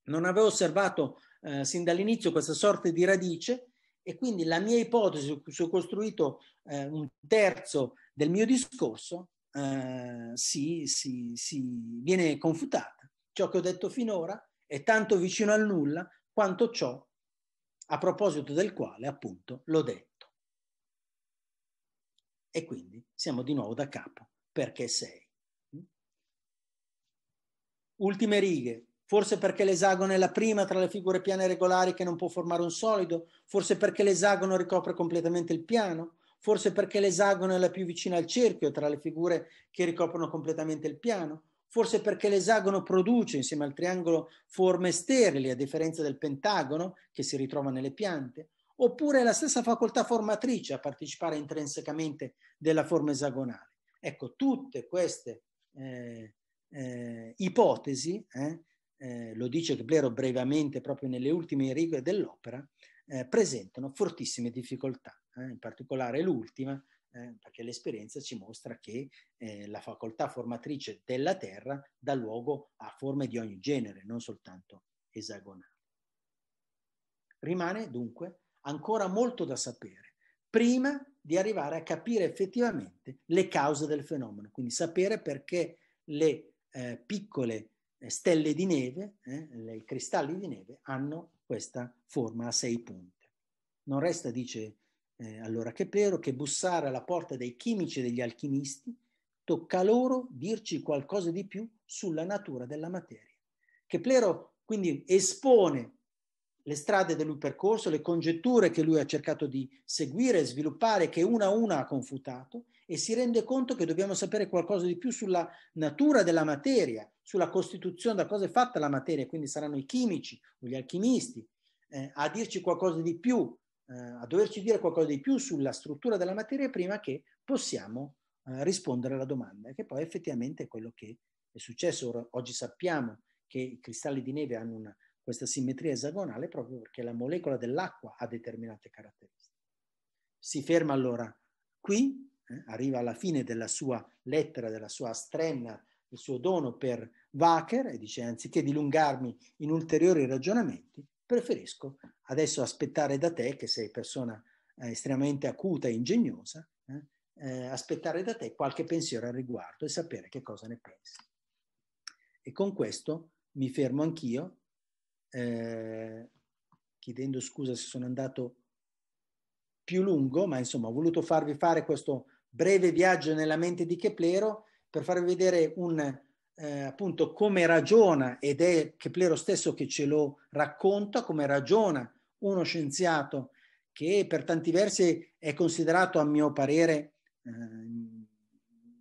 non avevo osservato eh, sin dall'inizio questa sorta di radice e quindi la mia ipotesi su ho costruito eh, un terzo del mio discorso eh, si, si, si viene confutata. Ciò che ho detto finora è tanto vicino al nulla quanto ciò a proposito del quale appunto l'ho detto. E quindi siamo di nuovo da capo perché sei ultime righe, forse perché l'esagono è la prima tra le figure piane regolari che non può formare un solido, forse perché l'esagono ricopre completamente il piano, forse perché l'esagono è la più vicina al cerchio tra le figure che ricoprono completamente il piano, forse perché l'esagono produce insieme al triangolo forme sterili a differenza del pentagono che si ritrova nelle piante, oppure è la stessa facoltà formatrice a partecipare intrinsecamente della forma esagonale. Ecco, tutte queste eh, eh, ipotesi, eh, eh, lo dice Geblero brevemente proprio nelle ultime righe dell'opera, eh, presentano fortissime difficoltà, eh, in particolare l'ultima, perché l'esperienza ci mostra che la facoltà formatrice della Terra dà luogo a forme di ogni genere, non soltanto esagonali. Rimane dunque ancora molto da sapere prima di arrivare a capire effettivamente le cause del fenomeno, quindi sapere perché le eh, piccole eh, stelle di neve, eh, i cristalli di neve, hanno questa forma a sei punte. Non resta, dice eh, allora Chepero, che bussare alla porta dei chimici e degli alchimisti, tocca loro dirci qualcosa di più sulla natura della materia. Keplero quindi espone le strade da lui percorso, le congetture che lui ha cercato di seguire, sviluppare, che una a una ha confutato e si rende conto che dobbiamo sapere qualcosa di più sulla natura della materia, sulla costituzione, da cosa è fatta la materia, quindi saranno i chimici o gli alchimisti eh, a dirci qualcosa di più, eh, a doverci dire qualcosa di più sulla struttura della materia prima che possiamo eh, rispondere alla domanda, che poi effettivamente è quello che è successo. Ora, oggi sappiamo che i cristalli di neve hanno una questa simmetria esagonale proprio perché la molecola dell'acqua ha determinate caratteristiche. Si ferma allora qui, eh, arriva alla fine della sua lettera, della sua strenna, del suo dono per Wacker e dice anziché dilungarmi in ulteriori ragionamenti, preferisco adesso aspettare da te, che sei persona eh, estremamente acuta e ingegnosa, eh, eh aspettare da te qualche pensiero al riguardo e sapere che cosa ne pensi. E con questo mi fermo anch'io eh, chiedendo scusa se sono andato più lungo, ma insomma ho voluto farvi fare questo breve viaggio nella mente di Keplero per farvi vedere un, eh, appunto come ragiona, ed è Keplero stesso che ce lo racconta, come ragiona uno scienziato che per tanti versi è considerato, a mio parere, eh,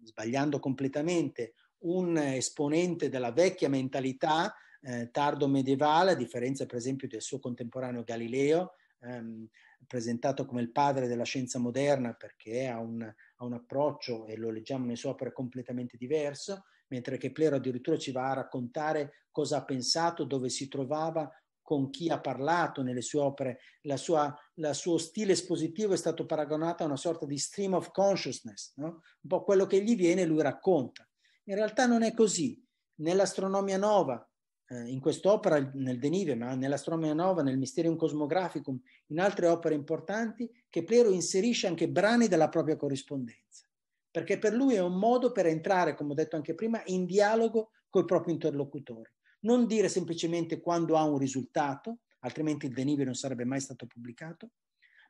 sbagliando completamente, un esponente della vecchia mentalità eh, tardo medievale, a differenza per esempio del suo contemporaneo Galileo, ehm, presentato come il padre della scienza moderna perché ha un, ha un approccio, e lo leggiamo nelle sue opere, completamente diverso, mentre che Plero addirittura ci va a raccontare cosa ha pensato, dove si trovava, con chi ha parlato nelle sue opere, la sua, la suo stile espositivo è stato paragonato a una sorta di stream of consciousness, no? un po' quello che gli viene lui racconta. In realtà non è così. Nell'astronomia nova, eh, in quest'opera, nel Denive, ma nell'Astronomia Nova, nel Mysterium Cosmographicum, in altre opere importanti, che Plero inserisce anche brani della propria corrispondenza, perché per lui è un modo per entrare, come ho detto anche prima, in dialogo col proprio interlocutore. Non dire semplicemente quando ha un risultato, altrimenti il Denive non sarebbe mai stato pubblicato,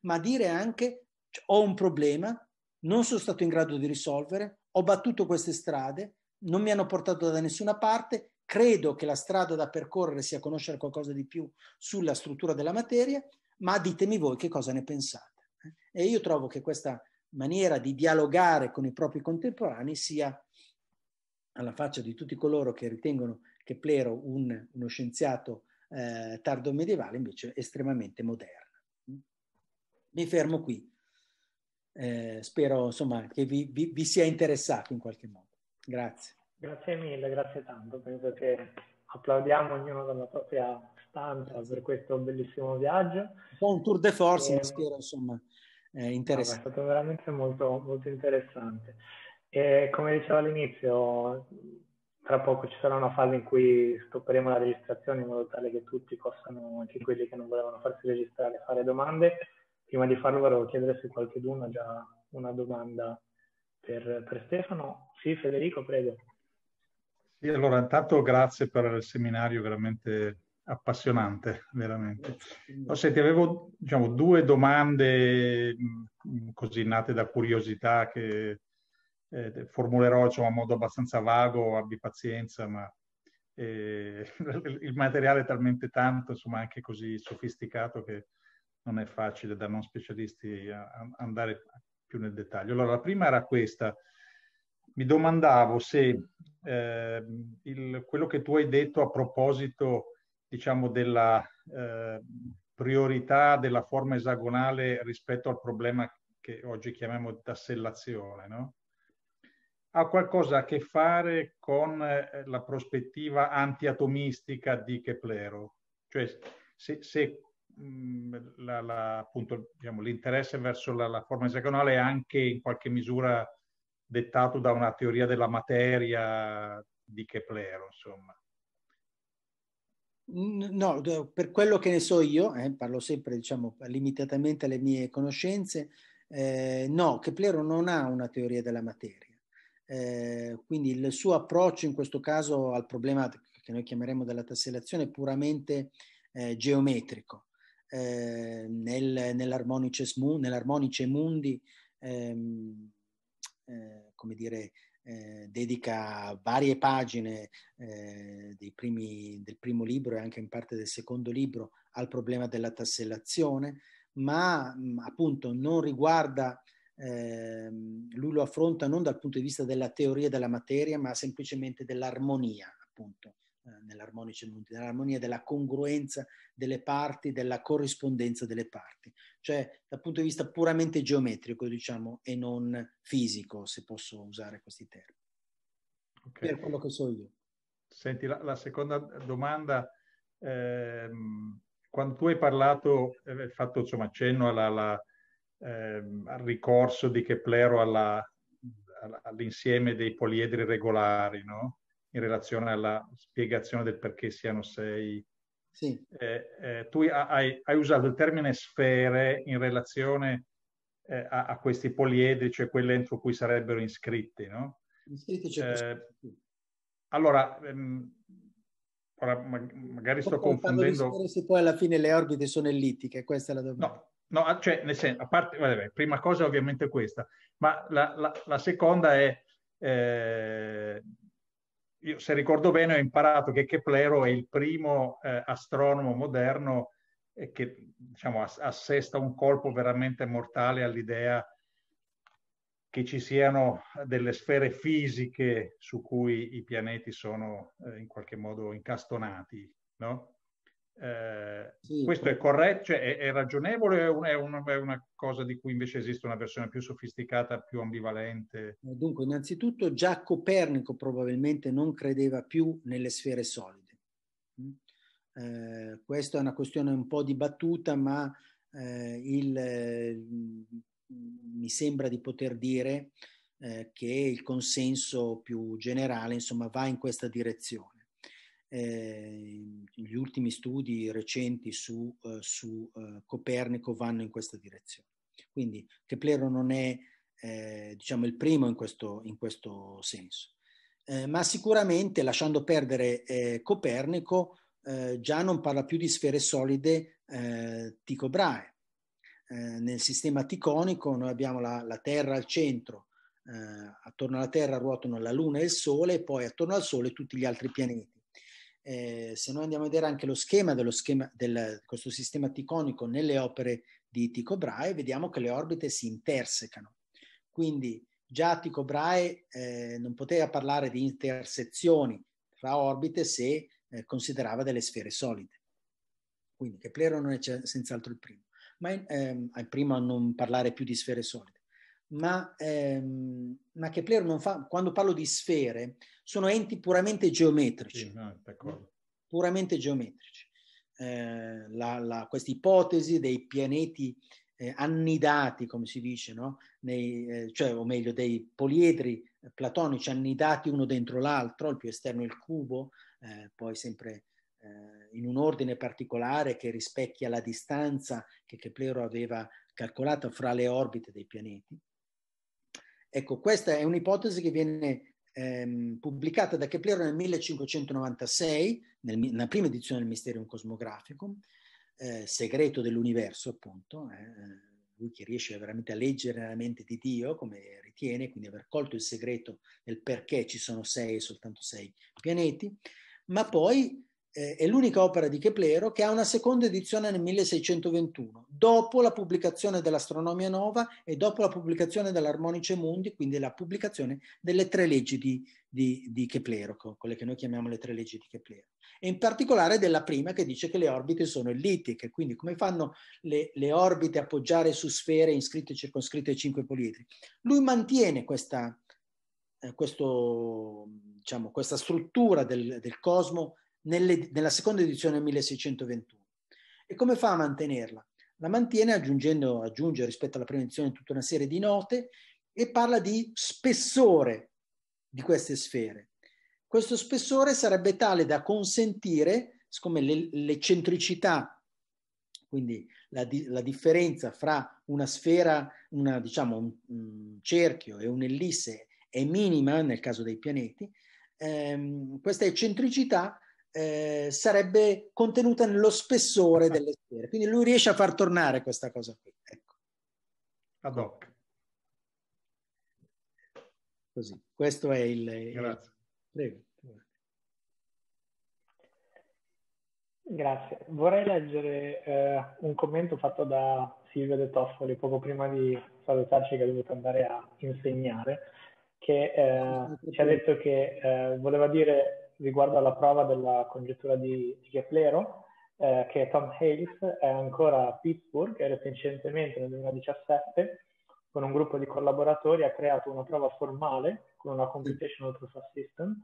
ma dire anche cioè, ho un problema, non sono stato in grado di risolvere, ho battuto queste strade, non mi hanno portato da nessuna parte, Credo che la strada da percorrere sia conoscere qualcosa di più sulla struttura della materia, ma ditemi voi che cosa ne pensate. Eh? E io trovo che questa maniera di dialogare con i propri contemporanei sia, alla faccia di tutti coloro che ritengono che Plero un, uno scienziato eh, tardo medievale, invece estremamente moderna. Mi fermo qui. Eh, spero insomma, che vi, vi, vi sia interessato in qualche modo. Grazie. Grazie mille, grazie tanto. Penso che applaudiamo ognuno dalla propria stanza grazie. per questo bellissimo viaggio. Un po' un tour de force, e... spero, insomma, è eh, interessante. Vabbè, è stato veramente molto, molto interessante. E come dicevo all'inizio, tra poco ci sarà una fase in cui stopperemo la registrazione in modo tale che tutti possano, anche quelli che non volevano farsi registrare, fare domande. Prima di farlo vorrei chiedere se qualcuno ha già una domanda per, per Stefano. Sì, Federico, prego. Sì, allora intanto grazie per il seminario veramente appassionante, veramente. No, senti, avevo diciamo, due domande mm, così nate da curiosità che eh, formulerò diciamo, a modo abbastanza vago, abbi pazienza, ma eh, il materiale è talmente tanto, insomma anche così sofisticato che non è facile da non specialisti andare più nel dettaglio. Allora, la prima era questa mi domandavo se eh, il, quello che tu hai detto a proposito diciamo, della eh, priorità della forma esagonale rispetto al problema che oggi chiamiamo tassellazione, no? ha qualcosa a che fare con eh, la prospettiva antiatomistica di Keplero, cioè se, se mh, la, la, appunto, diciamo, l'interesse verso la, la forma esagonale è anche in qualche misura dettato da una teoria della materia di Keplero, insomma. No, per quello che ne so io, eh, parlo sempre diciamo limitatamente alle mie conoscenze, eh, no, Keplero non ha una teoria della materia. Eh, quindi il suo approccio in questo caso al problema che noi chiameremo della tassellazione è puramente eh, geometrico. Eh, nel, nell'armonice, nell'armonice mundi ehm, eh, come dire, eh, dedica varie pagine eh, primi, del primo libro e anche in parte del secondo libro al problema della tassellazione, ma mh, appunto non riguarda, ehm, lui lo affronta non dal punto di vista della teoria della materia, ma semplicemente dell'armonia, appunto, eh, nell'armonia della congruenza delle parti, della corrispondenza delle parti, cioè dal punto di vista puramente geometrico, diciamo, e non fisico, se posso usare questi termini. Okay. Per quello che so io. Senti, la, la seconda domanda, eh, quando tu hai parlato, eh, hai fatto insomma, accenno alla, alla, eh, al ricorso di Keplero all'insieme dei poliedri regolari, no? in relazione alla spiegazione del perché siano sei. Sì. Eh, eh, tu hai, hai, usato il termine sfere in relazione eh, a, a, questi poliedri, cioè quelle entro cui sarebbero iscritti, no? Iscritti, certo. Eh, allora, ehm, ora, mag- magari sto Poi, confondendo... Se poi alla fine le orbite sono ellittiche, questa è la domanda. No. No, ah, cioè, nel senso, a parte, vabbè, prima cosa è ovviamente questa, ma la, la, la seconda è, eh, io, se ricordo bene, ho imparato che Keplero è il primo eh, astronomo moderno eh, che diciamo, assesta un colpo veramente mortale all'idea che ci siano delle sfere fisiche su cui i pianeti sono eh, in qualche modo incastonati. No? Eh, questo è corretto, cioè è, è, ragionevole o è, un, è, una cosa di cui invece esiste una versione più sofisticata, più ambivalente? Eh, dunque, innanzitutto già Copernico probabilmente non credeva più nelle sfere solide. Mm? Eh, questa è una questione un po' dibattuta, ma eh, il, mm, mi sembra di poter dire eh, che il consenso più generale insomma, va in questa direzione eh, gli ultimi studi recenti su, eh, su eh, Copernico vanno in questa direzione. Quindi Keplero non è eh, diciamo il primo in questo, in questo senso. Eh, ma sicuramente, lasciando perdere eh, Copernico, già non parla più di sfere solide Tycho Brahe. nel sistema ticonico noi abbiamo la, la Terra al centro, attorno alla Terra ruotano la Luna e il Sole, e poi attorno al Sole tutti gli altri pianeti eh, se noi andiamo a vedere anche lo schema, schema del, questo sistema ticonico nelle opere di Tycho Brahe, vediamo che le orbite si intersecano. Quindi già Tycho Brahe eh, non poteva parlare di intersezioni fra orbite se eh, considerava delle sfere solide. Quindi Keplero non è senz'altro il primo, ma in, ehm, è il primo a non parlare più di sfere solide ma, ehm, ma Kepler non fa, quando parlo di sfere, sono enti puramente geometrici. Sì, no, puramente geometrici. Eh, questa ipotesi dei pianeti eh, annidati, come si dice, no? Nei, eh, cioè, o meglio, dei poliedri platonici annidati uno dentro l'altro, il più esterno è il cubo, eh, poi sempre eh, in un ordine particolare che rispecchia la distanza che Keplero aveva calcolato fra le orbite dei pianeti. Ecco, questa è un'ipotesi che viene ehm, pubblicata da Keplero nel 1596, nel, nella prima edizione del Mysterium Cosmographicum, eh, segreto dell'universo appunto, eh, eh, lui che riesce veramente a leggere la mente di Dio, come ritiene, quindi aver colto il segreto del perché ci sono sei, soltanto sei pianeti, ma poi eh, è l'unica opera di Keplero che ha una seconda edizione nel 1621, dopo la pubblicazione dell'Astronomia Nova e dopo la pubblicazione dell'Armonice Mundi, quindi la pubblicazione delle tre leggi di, di, di Keplero, quelle che noi chiamiamo le tre leggi di Keplero. E in particolare della prima che dice che le orbite sono ellittiche, quindi come fanno le, le orbite appoggiare su sfere iscritte, circoscritte ai cinque poliedri. Lui mantiene questa, eh, questo, diciamo, questa struttura del, del, cosmo nelle, nella seconda edizione del 1621. E come fa a mantenerla? La mantiene aggiungendo, aggiunge rispetto alla prima edizione tutta una serie di note e parla di spessore di queste sfere. Questo spessore sarebbe tale da consentire, siccome l'eccentricità, quindi la, di, la, differenza fra una sfera, una, diciamo un, un cerchio e un'ellisse è minima nel caso dei pianeti, ehm, questa eccentricità eh, sarebbe contenuta nello spessore esatto. delle sfere. Quindi lui riesce a far tornare questa cosa qui. Ecco. Ad hoc. Così. Questo è il... Grazie. Il... Grazie. Vorrei leggere eh, un commento fatto da Silvio De Toffoli poco prima di salutarci che è dovuto andare a insegnare, che eh, ci ha detto che eh, voleva dire riguardo alla prova della congettura di, Keplero, eh, che Tom Hales è ancora a Pittsburgh e recentemente nel 2017 con un gruppo di collaboratori ha creato una prova formale con una computational proof assistant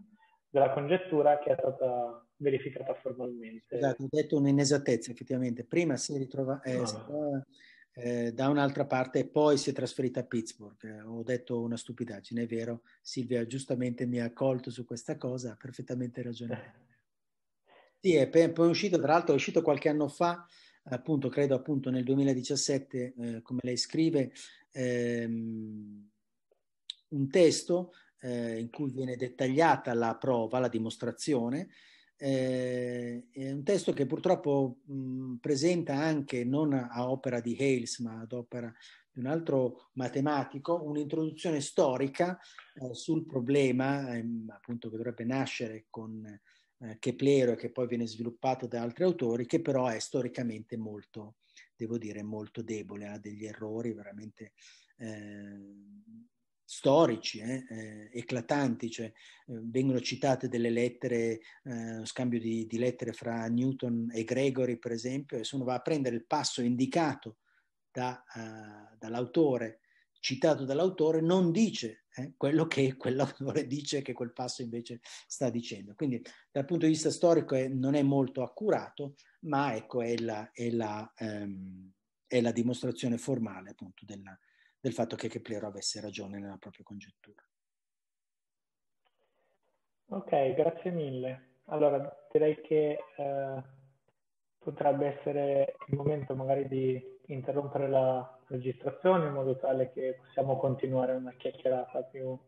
della congettura che è stata verificata formalmente. Esatto, ho detto un'inesattezza effettivamente. Prima si ritrova, eh, no. Ah. si trova eh, da un'altra parte e poi si è trasferita a Pittsburgh. Eh, ho detto una stupidaggine, è vero. Silvia giustamente mi ha accolto su questa cosa, ha perfettamente ragione. Sì, è poi uscito, tra l'altro è uscito qualche anno fa, appunto, credo appunto nel 2017, eh, come lei scrive, ehm, un testo eh, in cui viene dettagliata la prova, la dimostrazione, eh, è un testo che purtroppo mh, presenta anche, non a opera di Hales, ma ad opera di un altro matematico, un'introduzione storica eh, sul problema, ehm, appunto, che dovrebbe nascere con eh, Keplero e che poi viene sviluppato da altri autori, che però è storicamente molto, devo dire, molto debole, ha degli errori veramente eh, storici, eh, eh, eclatanti, cioè, eh, vengono citate delle lettere, eh, scambio di, di, lettere fra Newton e Gregory per esempio, e se uno va a prendere il passo indicato da, uh, dall'autore, citato dall'autore, non dice eh, quello che quell'autore dice che quel passo invece sta dicendo. Quindi dal punto di vista storico è, non è molto accurato, ma ecco è la, è la, um, è la dimostrazione formale appunto della, del fatto che Keplero avesse ragione nella propria congettura. Ok, grazie mille. Allora, direi che eh, potrebbe essere il momento magari di interrompere la registrazione in modo tale che possiamo continuare una chiacchierata più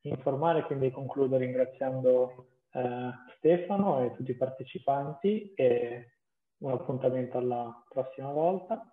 informale, quindi concludo ringraziando eh, Stefano e tutti i partecipanti e un appuntamento alla prossima volta.